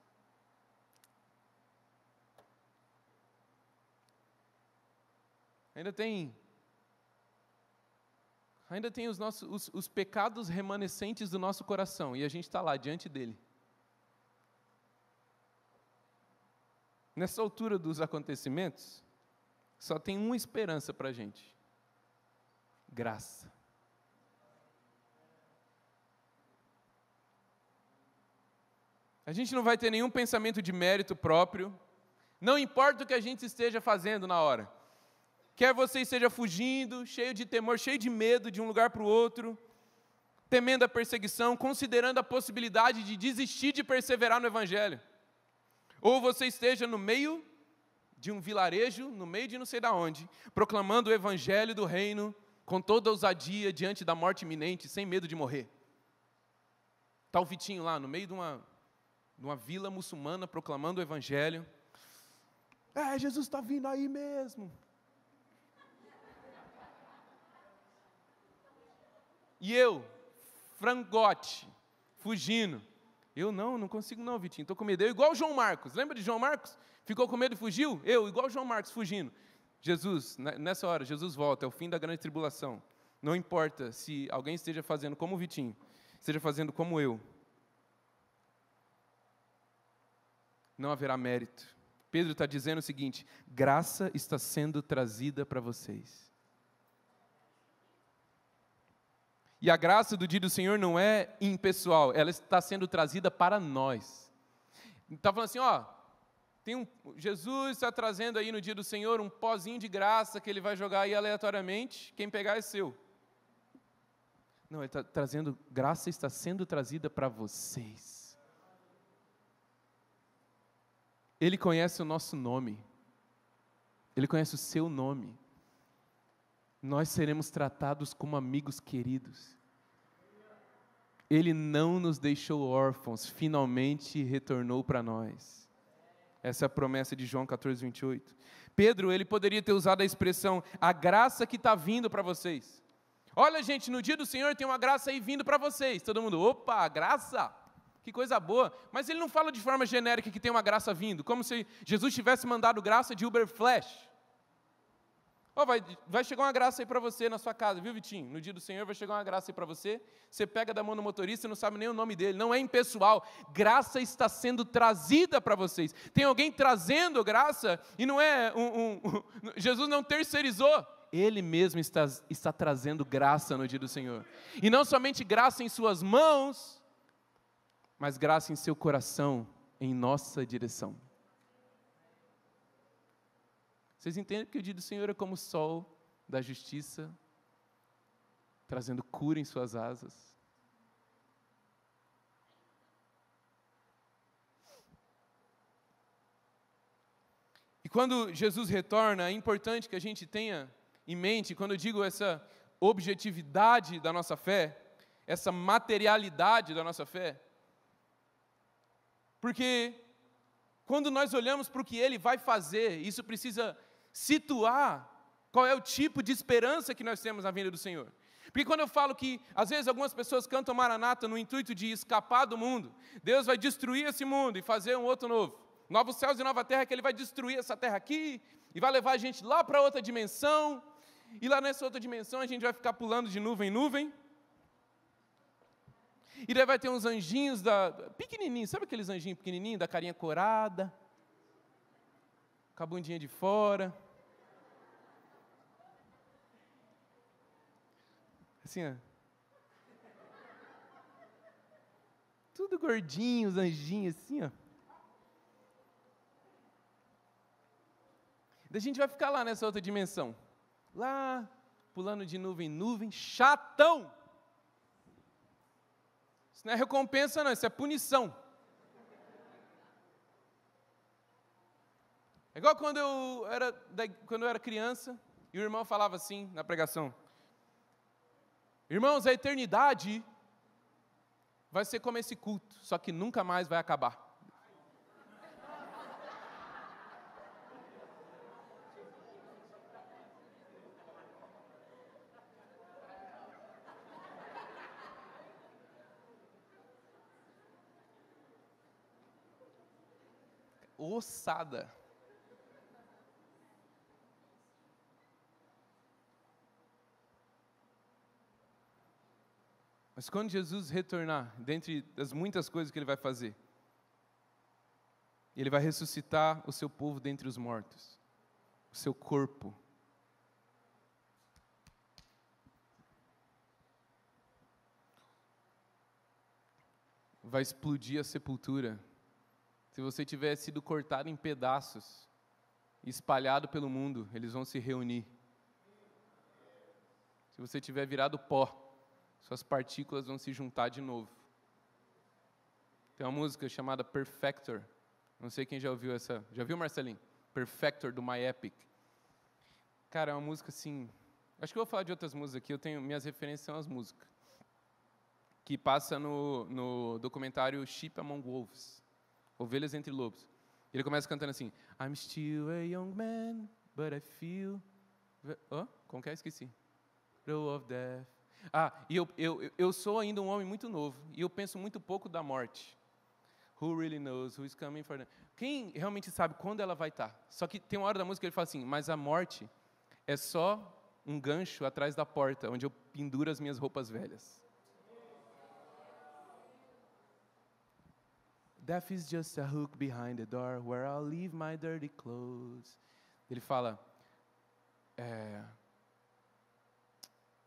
Ainda tem ainda tem os, nossos, os, os, pecados remanescentes do nosso coração e a gente está lá diante dele. Nessa altura dos acontecimentos, só tem uma esperança para a gente: graça. A gente não vai ter nenhum pensamento de mérito próprio, não importa o que a gente esteja fazendo na hora. Quer você esteja fugindo, cheio de temor, cheio de medo de um lugar para o outro, temendo a perseguição, considerando a possibilidade de desistir de perseverar no Evangelho. Ou você esteja no meio de um vilarejo no meio de não sei da onde, proclamando o evangelho do reino com toda ousadia diante da morte iminente, sem medo de morrer. Está o Vitinho lá no meio de uma, de uma vila muçulmana proclamando o evangelho. É, Jesus está vindo aí mesmo. E eu, frangote, fugindo. Eu não, não consigo não, Vitinho. Estou com medo. Eu, igual o João Marcos. Lembra de João Marcos? Ficou com medo e fugiu? Eu, igual João Marcos, fugindo. Jesus, nessa hora, Jesus volta, é o fim da grande tribulação. Não importa se alguém esteja fazendo como o Vitinho, esteja fazendo como eu. Não haverá mérito. Pedro está dizendo o seguinte: graça está sendo trazida para vocês. E a graça do dia do Senhor não é impessoal, ela está sendo trazida para nós. Está falando assim, ó, tem um, Jesus está trazendo aí no dia do Senhor um pozinho de graça que ele vai jogar aí aleatoriamente, quem pegar é seu. Não, ele está trazendo, graça está sendo trazida para vocês. Ele conhece o nosso nome, ele conhece o seu nome. Nós seremos tratados como amigos queridos. Ele não nos deixou órfãos, finalmente retornou para nós. Essa é a promessa de João 14, 28. Pedro, ele poderia ter usado a expressão, a graça que está vindo para vocês. Olha, gente, no dia do Senhor tem uma graça aí vindo para vocês. Todo mundo, opa, graça! Que coisa boa. Mas ele não fala de forma genérica que tem uma graça vindo, como se Jesus tivesse mandado graça de Uber Flash. Oh, vai, vai chegar uma graça aí para você na sua casa, viu, Vitinho? No dia do Senhor vai chegar uma graça aí para você. Você pega da mão do motorista e não sabe nem o nome dele. Não é impessoal. Graça está sendo trazida para vocês. Tem alguém trazendo graça e não é um, um, um, Jesus não terceirizou. Ele mesmo está, está trazendo graça no dia do Senhor. E não somente graça em suas mãos, mas graça em seu coração, em nossa direção. Vocês entendem que o dia do Senhor é como o sol da justiça, trazendo cura em suas asas. E quando Jesus retorna, é importante que a gente tenha em mente, quando eu digo essa objetividade da nossa fé, essa materialidade da nossa fé, porque quando nós olhamos para o que ele vai fazer, isso precisa situar qual é o tipo de esperança que nós temos na vinda do Senhor. Porque quando eu falo que, às vezes, algumas pessoas cantam Maranata no intuito de escapar do mundo, Deus vai destruir esse mundo e fazer um outro novo. Novos céus e nova terra, que Ele vai destruir essa terra aqui e vai levar a gente lá para outra dimensão. E lá nessa outra dimensão a gente vai ficar pulando de nuvem em nuvem. E daí vai ter uns anjinhos da. pequenininhos, sabe aqueles anjinhos pequenininhos, da carinha corada, com a bundinha de fora Assim, ó. Tudo gordinho, os anjinhos, assim, ó. Daí a gente vai ficar lá nessa outra dimensão. Lá, pulando de nuvem em nuvem, chatão. Isso não é recompensa, não, isso é punição. É igual quando eu era, quando eu era criança e o irmão falava assim na pregação: Irmãos, a eternidade vai ser como esse culto, só que nunca mais vai acabar. Ossada. Mas quando Jesus retornar, dentre as muitas coisas que ele vai fazer, ele vai ressuscitar o seu povo dentre os mortos, o seu corpo. Vai explodir a sepultura. Se você tiver sido cortado em pedaços, espalhado pelo mundo, eles vão se reunir. Se você tiver virado pó, suas partículas vão se juntar de novo. Tem uma música chamada Perfector. Não sei quem já ouviu essa. Já viu, Marcelinho? Perfector do My Epic. Cara, é uma música assim. Acho que eu vou falar de outras músicas aqui. Eu tenho minhas referências são as músicas que passa no, no documentário Sheep Among Wolves, Ovelhas entre Lobos. Ele começa cantando assim: I'm still a young man, but I feel. Oh, como que é? Esqueci. Row of death. Ah, e eu, eu, eu sou ainda um homem muito novo, e eu penso muito pouco da morte. Who really knows who's coming for them? Quem realmente sabe quando ela vai estar? Só que tem uma hora da música que ele fala assim, mas a morte é só um gancho atrás da porta, onde eu penduro as minhas roupas velhas. Death is just a hook behind the door where I'll leave my dirty clothes. Ele fala, é,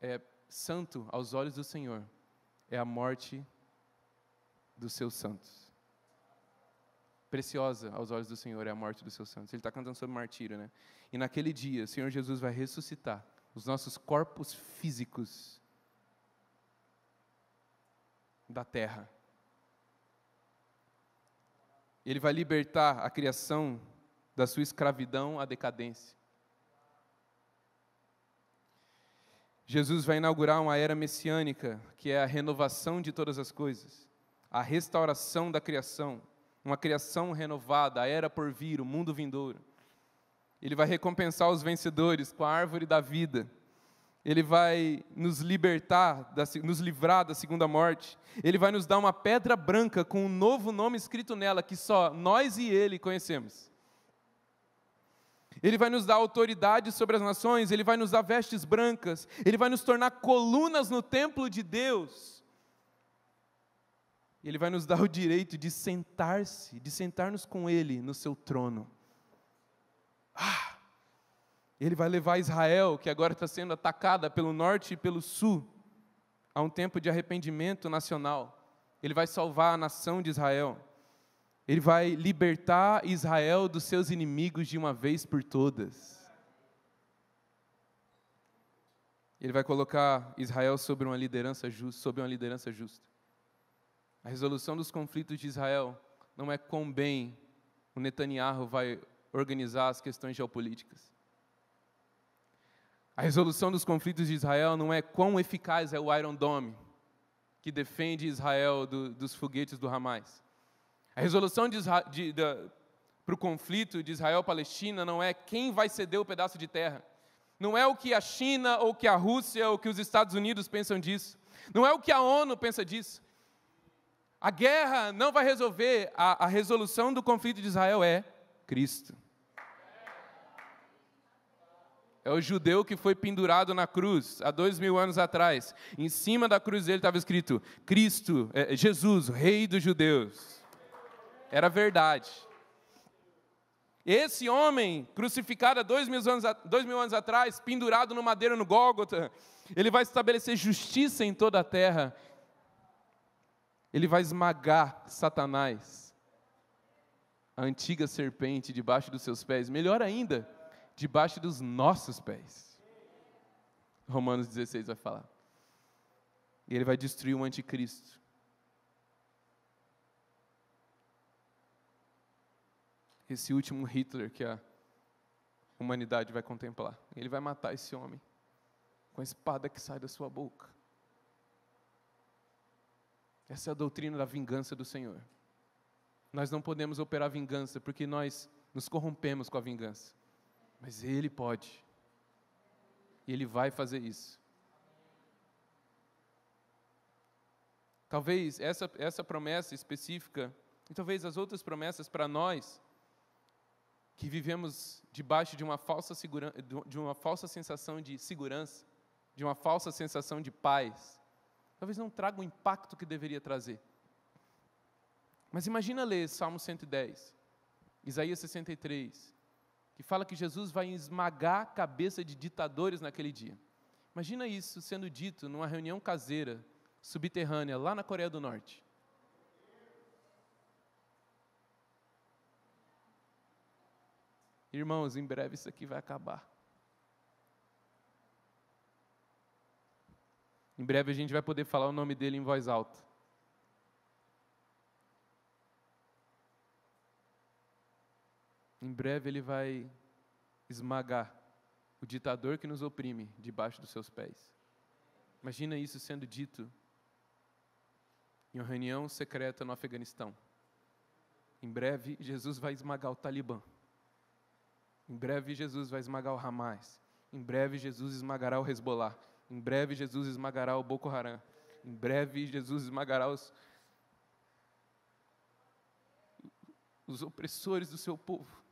é santo aos olhos do Senhor é a morte dos seus santos. Preciosa aos olhos do Senhor é a morte dos seus santos. Ele está cantando sobre martírio, né? E naquele dia, o Senhor Jesus vai ressuscitar os nossos corpos físicos da terra. Ele vai libertar a criação da sua escravidão à decadência. Jesus vai inaugurar uma era messiânica, que é a renovação de todas as coisas, a restauração da criação, uma criação renovada, a era por vir, o mundo vindouro. Ele vai recompensar os vencedores com a árvore da vida. Ele vai nos libertar, nos livrar da segunda morte. Ele vai nos dar uma pedra branca com um novo nome escrito nela que só nós e ele conhecemos. Ele vai nos dar autoridade sobre as nações, ele vai nos dar vestes brancas, ele vai nos tornar colunas no templo de Deus. Ele vai nos dar o direito de sentar-se, de sentar-nos com ele no seu trono. Ah, ele vai levar Israel, que agora está sendo atacada pelo norte e pelo sul, a um tempo de arrependimento nacional. Ele vai salvar a nação de Israel. Ele vai libertar Israel dos seus inimigos de uma vez por todas. Ele vai colocar Israel sob uma liderança justa, sob uma liderança justa. A resolução dos conflitos de Israel não é com bem o Netanyahu vai organizar as questões geopolíticas. A resolução dos conflitos de Israel não é quão eficaz é o Iron Dome, que defende Israel do, dos foguetes do Hamas. A resolução para o conflito de Israel-Palestina não é quem vai ceder o pedaço de terra. Não é o que a China ou que a Rússia ou que os Estados Unidos pensam disso. Não é o que a ONU pensa disso. A guerra não vai resolver. A, a resolução do conflito de Israel é Cristo. É o judeu que foi pendurado na cruz há dois mil anos atrás. Em cima da cruz dele estava escrito: Cristo, é, Jesus, Rei dos Judeus era verdade. Esse homem, crucificado há dois mil, anos, dois mil anos atrás, pendurado no madeiro no Gólgota, ele vai estabelecer justiça em toda a terra. Ele vai esmagar Satanás, a antiga serpente, debaixo dos seus pés. Melhor ainda, debaixo dos nossos pés. Romanos 16 vai falar. E ele vai destruir o anticristo. esse último Hitler que a humanidade vai contemplar. Ele vai matar esse homem com a espada que sai da sua boca. Essa é a doutrina da vingança do Senhor. Nós não podemos operar vingança porque nós nos corrompemos com a vingança. Mas Ele pode. E Ele vai fazer isso. Talvez essa, essa promessa específica, e talvez as outras promessas para nós, que vivemos debaixo de uma falsa, de uma falsa sensação de segurança, de uma falsa sensação de paz, talvez não traga o impacto que deveria trazer. Mas imagina ler Salmo 110, Isaías 63, que fala que Jesus vai esmagar a cabeça de ditadores naquele dia. Imagina isso sendo dito numa reunião caseira, subterrânea, lá na Coreia do Norte. Irmãos, em breve isso aqui vai acabar. Em breve a gente vai poder falar o nome dele em voz alta. Em breve ele vai esmagar o ditador que nos oprime debaixo dos seus pés. Imagina isso sendo dito em uma reunião secreta no Afeganistão. Em breve, Jesus vai esmagar o Talibã. Em breve Jesus vai esmagar o Hamas. Em breve Jesus esmagará o Hezbollah. Em breve Jesus esmagará o Boko Haram. Em breve Jesus esmagará os, os opressores do seu povo.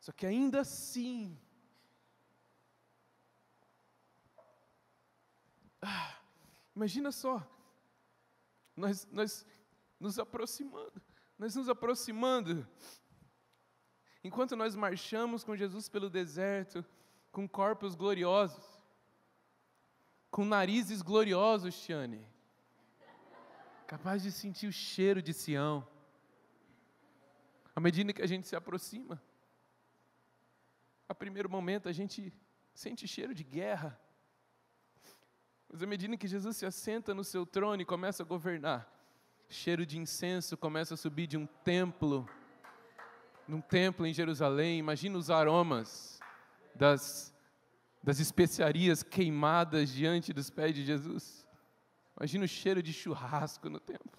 Só que ainda assim, Ah, imagina só, nós, nós nos aproximando, nós nos aproximando. Enquanto nós marchamos com Jesus pelo deserto, com corpos gloriosos, com narizes gloriosos, Tiane, capaz de sentir o cheiro de Sião, à medida que a gente se aproxima, a primeiro momento a gente sente cheiro de guerra, mas à medida que Jesus se assenta no seu trono e começa a governar, cheiro de incenso começa a subir de um templo, num templo em Jerusalém. Imagina os aromas das, das especiarias queimadas diante dos pés de Jesus. Imagina o cheiro de churrasco no templo.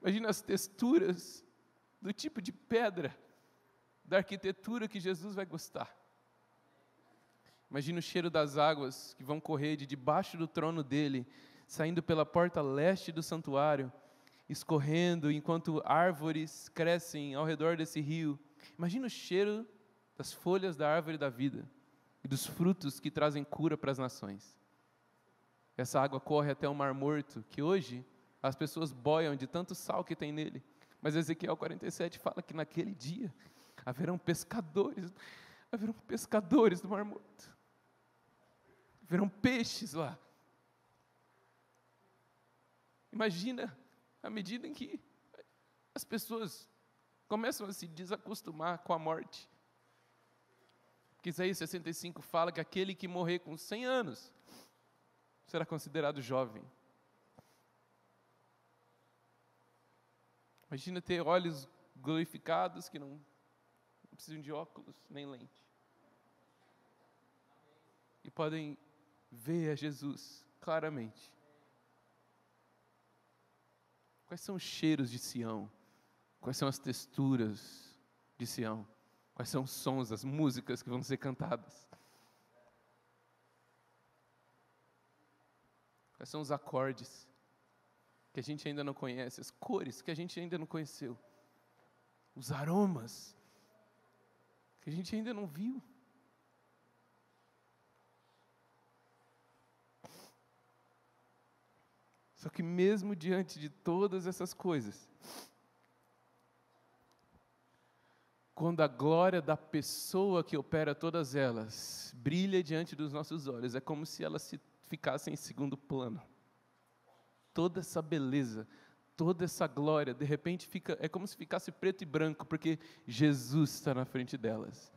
Imagina as texturas do tipo de pedra, da arquitetura que Jesus vai gostar. Imagina o cheiro das águas que vão correr de debaixo do trono dele, saindo pela porta leste do santuário, escorrendo enquanto árvores crescem ao redor desse rio. Imagina o cheiro das folhas da árvore da vida e dos frutos que trazem cura para as nações. Essa água corre até o Mar Morto, que hoje as pessoas boiam de tanto sal que tem nele. Mas Ezequiel 47 fala que naquele dia haverão pescadores, haverão pescadores do Mar Morto. Verão peixes lá. Imagina à medida em que as pessoas começam a se desacostumar com a morte. Porque Isaías 65 fala que aquele que morrer com 100 anos será considerado jovem. Imagina ter olhos glorificados que não, não precisam de óculos nem lente. E podem vê a Jesus claramente. Quais são os cheiros de Sião? Quais são as texturas de Sião? Quais são os sons, as músicas que vão ser cantadas? Quais são os acordes que a gente ainda não conhece, as cores que a gente ainda não conheceu, os aromas que a gente ainda não viu? Só que, mesmo diante de todas essas coisas, quando a glória da pessoa que opera todas elas brilha diante dos nossos olhos, é como se elas se ficassem em segundo plano. Toda essa beleza, toda essa glória, de repente fica, é como se ficasse preto e branco, porque Jesus está na frente delas.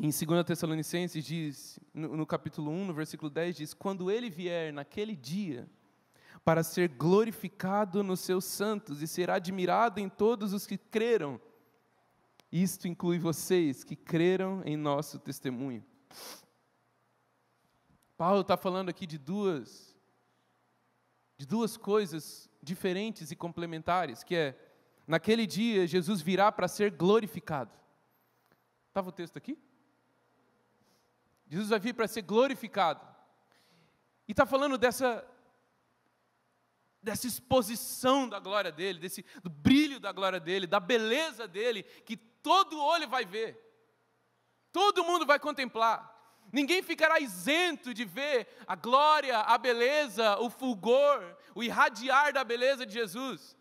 em 2 Tessalonicenses diz, no, no, capítulo 1, no versículo 10, diz: Quando ele vier naquele dia, para ser glorificado nos seus santos e será admirado em todos os que creram, isto inclui vocês que creram em nosso testemunho. Paulo está falando aqui de duas, de duas coisas diferentes e complementares, que é, naquele dia Jesus virá para ser glorificado. Estava o texto aqui? Jesus vai vir para ser glorificado. E está falando dessa, dessa exposição da glória dele, desse, do brilho da glória dele, da beleza dele, que todo olho vai ver, todo mundo vai contemplar. Ninguém ficará isento de ver a glória, a beleza, o fulgor, o irradiar da beleza de Jesus.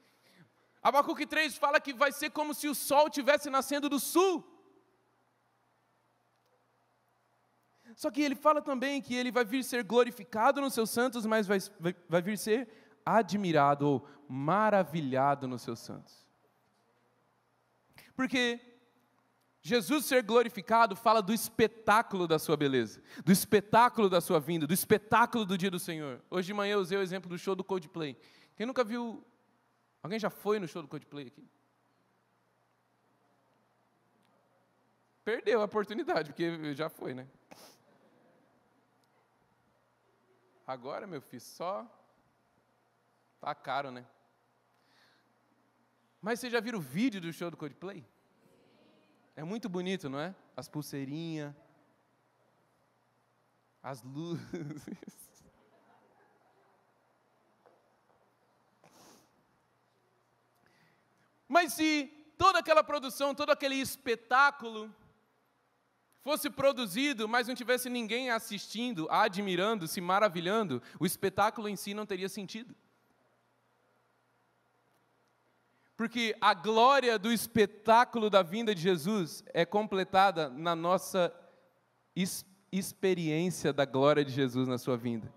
Abacuque 3 fala que vai ser como se o sol estivesse nascendo do sul. Só que ele fala também que ele vai vir ser glorificado nos seus santos, mas vai, vai, vai vir ser admirado ou maravilhado nos seus santos. Porque Jesus ser glorificado fala do espetáculo da sua beleza, do espetáculo da sua vinda, do espetáculo do dia do Senhor. Hoje de manhã eu usei o exemplo do show do Coldplay. Quem nunca viu. Alguém já foi no show do Coldplay aqui? Perdeu a oportunidade, porque já foi, né? Agora, meu filho, só. Tá caro, né? Mas vocês já viram o vídeo do show do Coldplay? É muito bonito, não é? As pulseirinhas, as luzes. Mas se toda aquela produção, todo aquele espetáculo fosse produzido, mas não tivesse ninguém assistindo, admirando, se maravilhando, o espetáculo em si não teria sentido. Porque a glória do espetáculo da vinda de Jesus é completada na nossa experiência da glória de Jesus na sua vinda.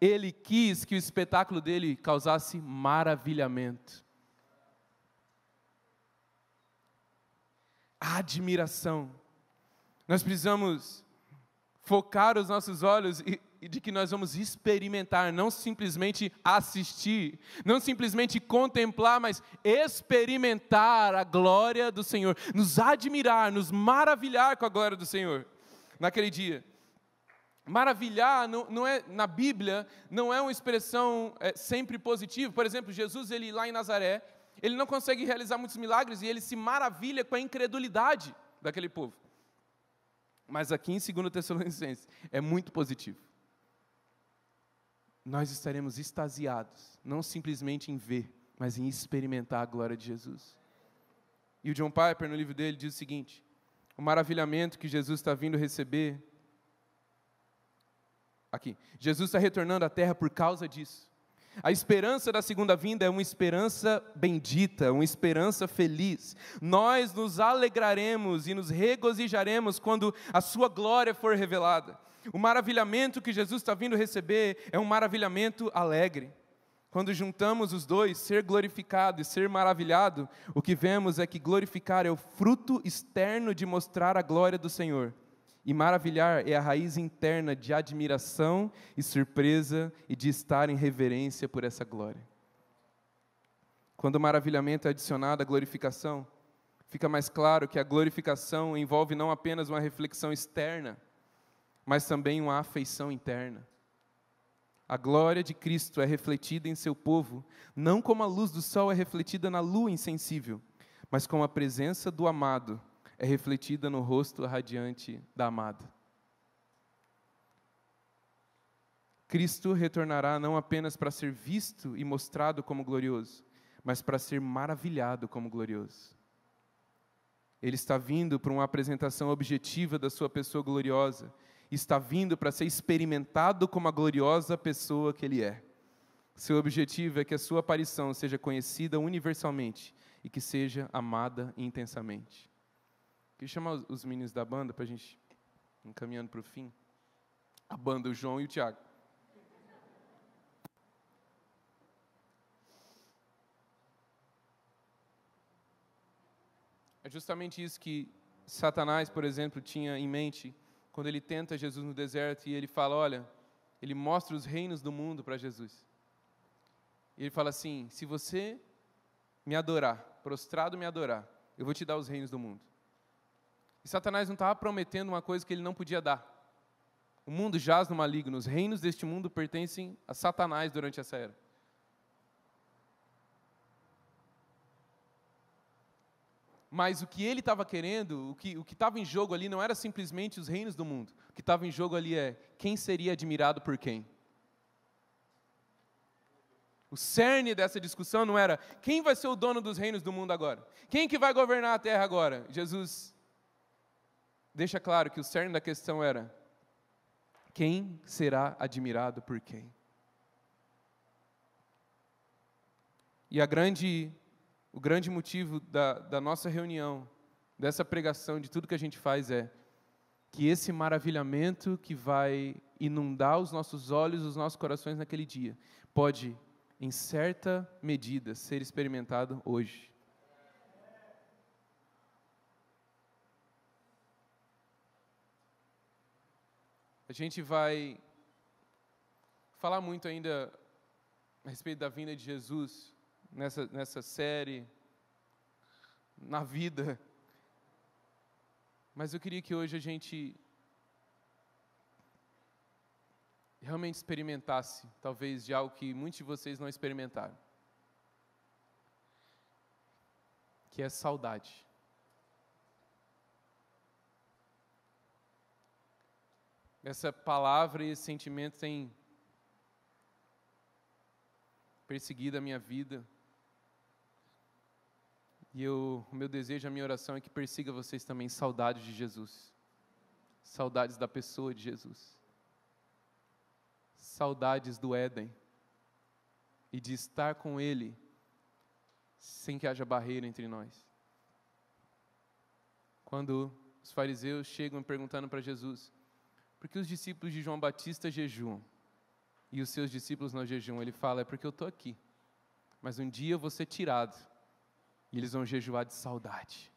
Ele quis que o espetáculo dele causasse maravilhamento, admiração. Nós precisamos focar os nossos olhos e, e de que nós vamos experimentar, não simplesmente assistir, não simplesmente contemplar, mas experimentar a glória do Senhor, nos admirar, nos maravilhar com a glória do Senhor naquele dia. Maravilhar não, não, é na Bíblia não é uma expressão é, sempre positiva. Por exemplo, Jesus ele lá em Nazaré ele não consegue realizar muitos milagres e ele se maravilha com a incredulidade daquele povo. Mas aqui em 2 Tessalonicenses é muito positivo. Nós estaremos extasiados, não simplesmente em ver, mas em experimentar a glória de Jesus. E o John Piper, no livro dele, diz o seguinte: o maravilhamento que Jesus está vindo receber. Aqui, Jesus está retornando à terra por causa disso. A esperança da segunda vinda é uma esperança bendita, uma esperança feliz. Nós nos alegraremos e nos regozijaremos quando a sua glória for revelada. O maravilhamento que Jesus está vindo receber é um maravilhamento alegre. Quando juntamos os dois, ser glorificado e ser maravilhado, o que vemos é que glorificar é o fruto externo de mostrar a glória do Senhor. E maravilhar é a raiz interna de admiração e surpresa e de estar em reverência por essa glória. Quando o maravilhamento é adicionado à glorificação, fica mais claro que a glorificação envolve não apenas uma reflexão externa, mas também uma afeição interna. A glória de Cristo é refletida em seu povo, não como a luz do sol é refletida na lua insensível, mas como a presença do amado é refletida no rosto radiante da amada. Cristo retornará não apenas para ser visto e mostrado como glorioso, mas para ser maravilhado como glorioso. Ele está vindo para uma apresentação objetiva da sua pessoa gloriosa, está vindo para ser experimentado como a gloriosa pessoa que ele é. Seu objetivo é que a sua aparição seja conhecida universalmente e que seja amada intensamente. Queria chamar os meninos da banda para a gente encaminhando para o fim. A banda, o João e o Tiago. É justamente isso que Satanás, por exemplo, tinha em mente quando ele tenta Jesus no deserto e ele fala: Olha, ele mostra os reinos do mundo para Jesus. E ele fala assim: Se você me adorar, prostrado me adorar, eu vou te dar os reinos do mundo. E Satanás não estava prometendo uma coisa que ele não podia dar. O mundo jaz no maligno, os reinos deste mundo pertencem a Satanás durante essa era. Mas o que ele estava querendo, o que o estava em jogo ali, não era simplesmente os reinos do mundo. O que estava em jogo ali é quem seria admirado por quem. O cerne dessa discussão não era quem vai ser o dono dos reinos do mundo agora? Quem que vai governar a terra agora? Jesus deixa claro que o cerne da questão era: quem será admirado por quem? E a grande, o grande motivo da, da nossa reunião, dessa pregação, de tudo que a gente faz é que esse maravilhamento que vai inundar os nossos olhos, os nossos corações naquele dia, pode, em certa medida, ser experimentado hoje. A gente vai falar muito ainda a respeito da vinda de Jesus nessa, nessa série, na vida. Mas eu queria que hoje a gente realmente experimentasse, talvez, de algo que muitos de vocês não experimentaram, que é saudade. essa palavra e esse sentimento têm perseguido a minha vida. E eu, o meu desejo, a minha oração é que persiga vocês também saudades de Jesus, saudades da pessoa de Jesus, saudades do Éden e de estar com Ele sem que haja barreira entre nós. Quando os fariseus chegam perguntando para Jesus: porque os discípulos de João Batista jejuam e os seus discípulos não jejuam? Ele fala: É porque eu estou aqui, mas um dia eu vou ser tirado e eles vão jejuar de saudade.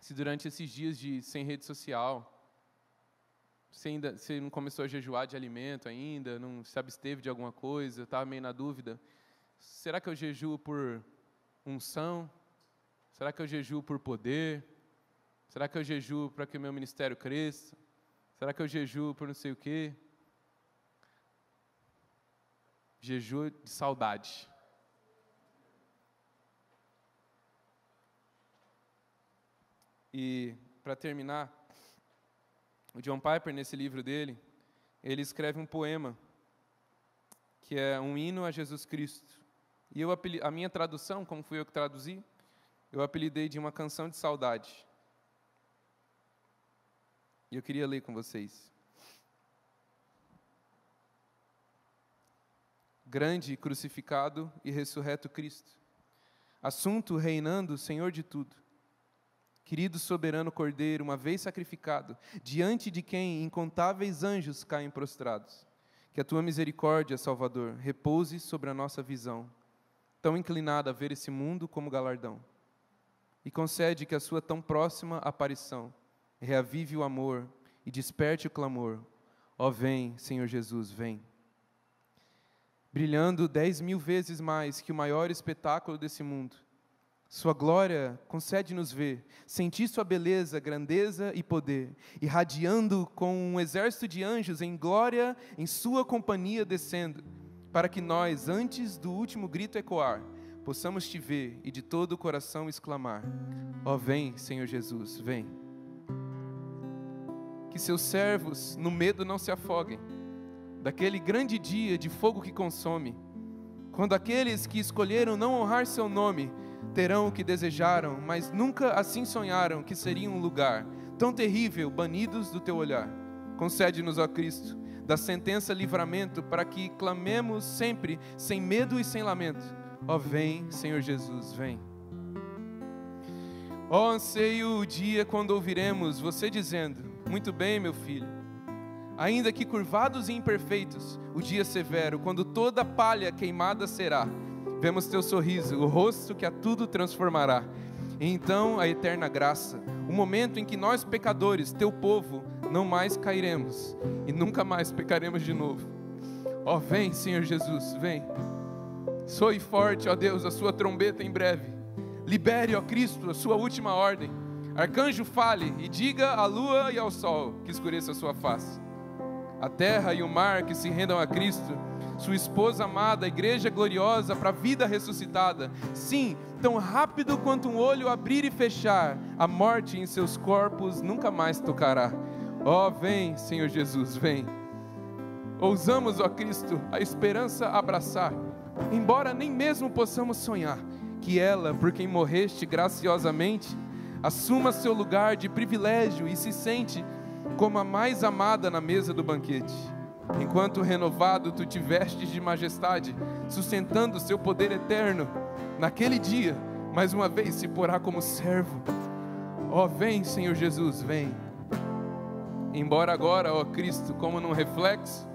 Se durante esses dias de sem rede social, você ainda você não começou a jejuar de alimento ainda, não se absteve de alguma coisa, estava tá meio na dúvida, será que eu jejuo por unção? Será que eu jejuo por poder? Será que eu jejuo para que o meu ministério cresça? Será que eu jejuo por não sei o quê? Jejuo de saudade. E, para terminar, o John Piper, nesse livro dele, ele escreve um poema que é um hino a Jesus Cristo. E eu, a minha tradução, como fui eu que traduzi, eu apelidei de uma canção de saudade. E eu queria ler com vocês. Grande, crucificado e ressurreto Cristo. Assunto reinando, Senhor de tudo. Querido soberano Cordeiro, uma vez sacrificado, diante de quem incontáveis anjos caem prostrados. Que a tua misericórdia, Salvador, repouse sobre a nossa visão, tão inclinada a ver esse mundo como galardão. E concede que a sua tão próxima aparição reavive o amor e desperte o clamor. Ó, oh, vem, Senhor Jesus, vem. Brilhando dez mil vezes mais que o maior espetáculo desse mundo. Sua glória concede-nos ver, sentir sua beleza, grandeza e poder, irradiando com um exército de anjos em glória, em sua companhia descendo, para que nós, antes do último grito ecoar, possamos te ver e de todo o coração exclamar: Ó, oh, vem, Senhor Jesus, vem que seus servos no medo não se afoguem, daquele grande dia de fogo que consome, quando aqueles que escolheram não honrar seu nome terão o que desejaram, mas nunca assim sonharam que seria um lugar tão terrível, banidos do teu olhar. Concede-nos, ó Cristo, da sentença livramento, para que clamemos sempre, sem medo e sem lamento. Ó, vem, Senhor Jesus, vem. Ó, anseio o dia quando ouviremos você dizendo: muito bem, meu filho. Ainda que curvados e imperfeitos, o dia severo, quando toda palha queimada será, vemos teu sorriso, o rosto que a tudo transformará. E então a eterna graça, o momento em que nós pecadores, teu povo, não mais cairemos e nunca mais pecaremos de novo. Ó, oh, vem, Senhor Jesus, vem. Soe forte, ó Deus, a sua trombeta em breve. Libere, ó Cristo, a sua última ordem. Arcanjo, fale e diga à lua e ao sol que escureça a sua face. A terra e o mar que se rendam a Cristo, sua esposa amada, a igreja gloriosa para a vida ressuscitada. Sim, tão rápido quanto um olho abrir e fechar, a morte em seus corpos nunca mais tocará. oh, vem, Senhor Jesus, vem. Ousamos, ó oh Cristo, a esperança abraçar, embora nem mesmo possamos sonhar que ela, por quem morreste graciosamente, Assuma seu lugar de privilégio e se sente como a mais amada na mesa do banquete. Enquanto renovado, tu te vestes de majestade, sustentando seu poder eterno. Naquele dia, mais uma vez, se porá como servo. Ó, oh, vem, Senhor Jesus, vem. Embora agora, ó oh Cristo, como num reflexo,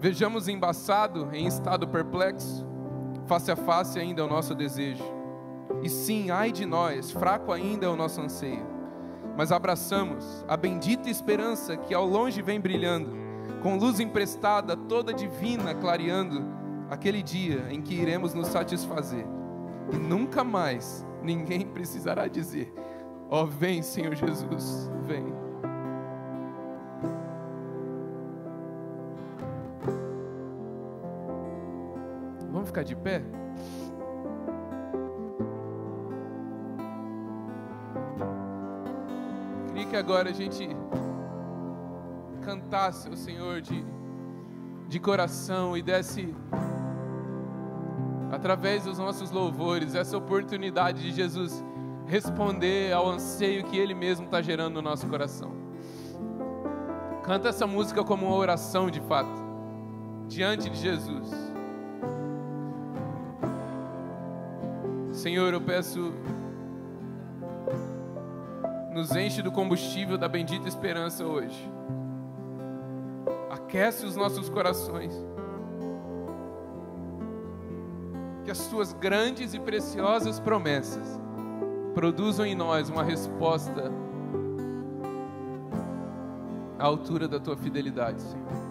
vejamos embaçado, em estado perplexo, face a face ainda é o nosso desejo e sim, ai de nós, fraco ainda é o nosso anseio. Mas abraçamos a bendita esperança que ao longe vem brilhando, com luz emprestada, toda divina, clareando aquele dia em que iremos nos satisfazer. E nunca mais ninguém precisará dizer: Ó, oh, vem, Senhor Jesus, vem. Vamos ficar de pé? que agora a gente cantasse ao Senhor de, de coração e desse, através dos nossos louvores, essa oportunidade de Jesus responder ao anseio que Ele mesmo está gerando no nosso coração. Canta essa música como uma oração de fato, diante de Jesus. Senhor, eu peço nos enche do combustível da bendita esperança hoje. Aquece os nossos corações. Que as tuas grandes e preciosas promessas produzam em nós uma resposta à altura da tua fidelidade, Senhor.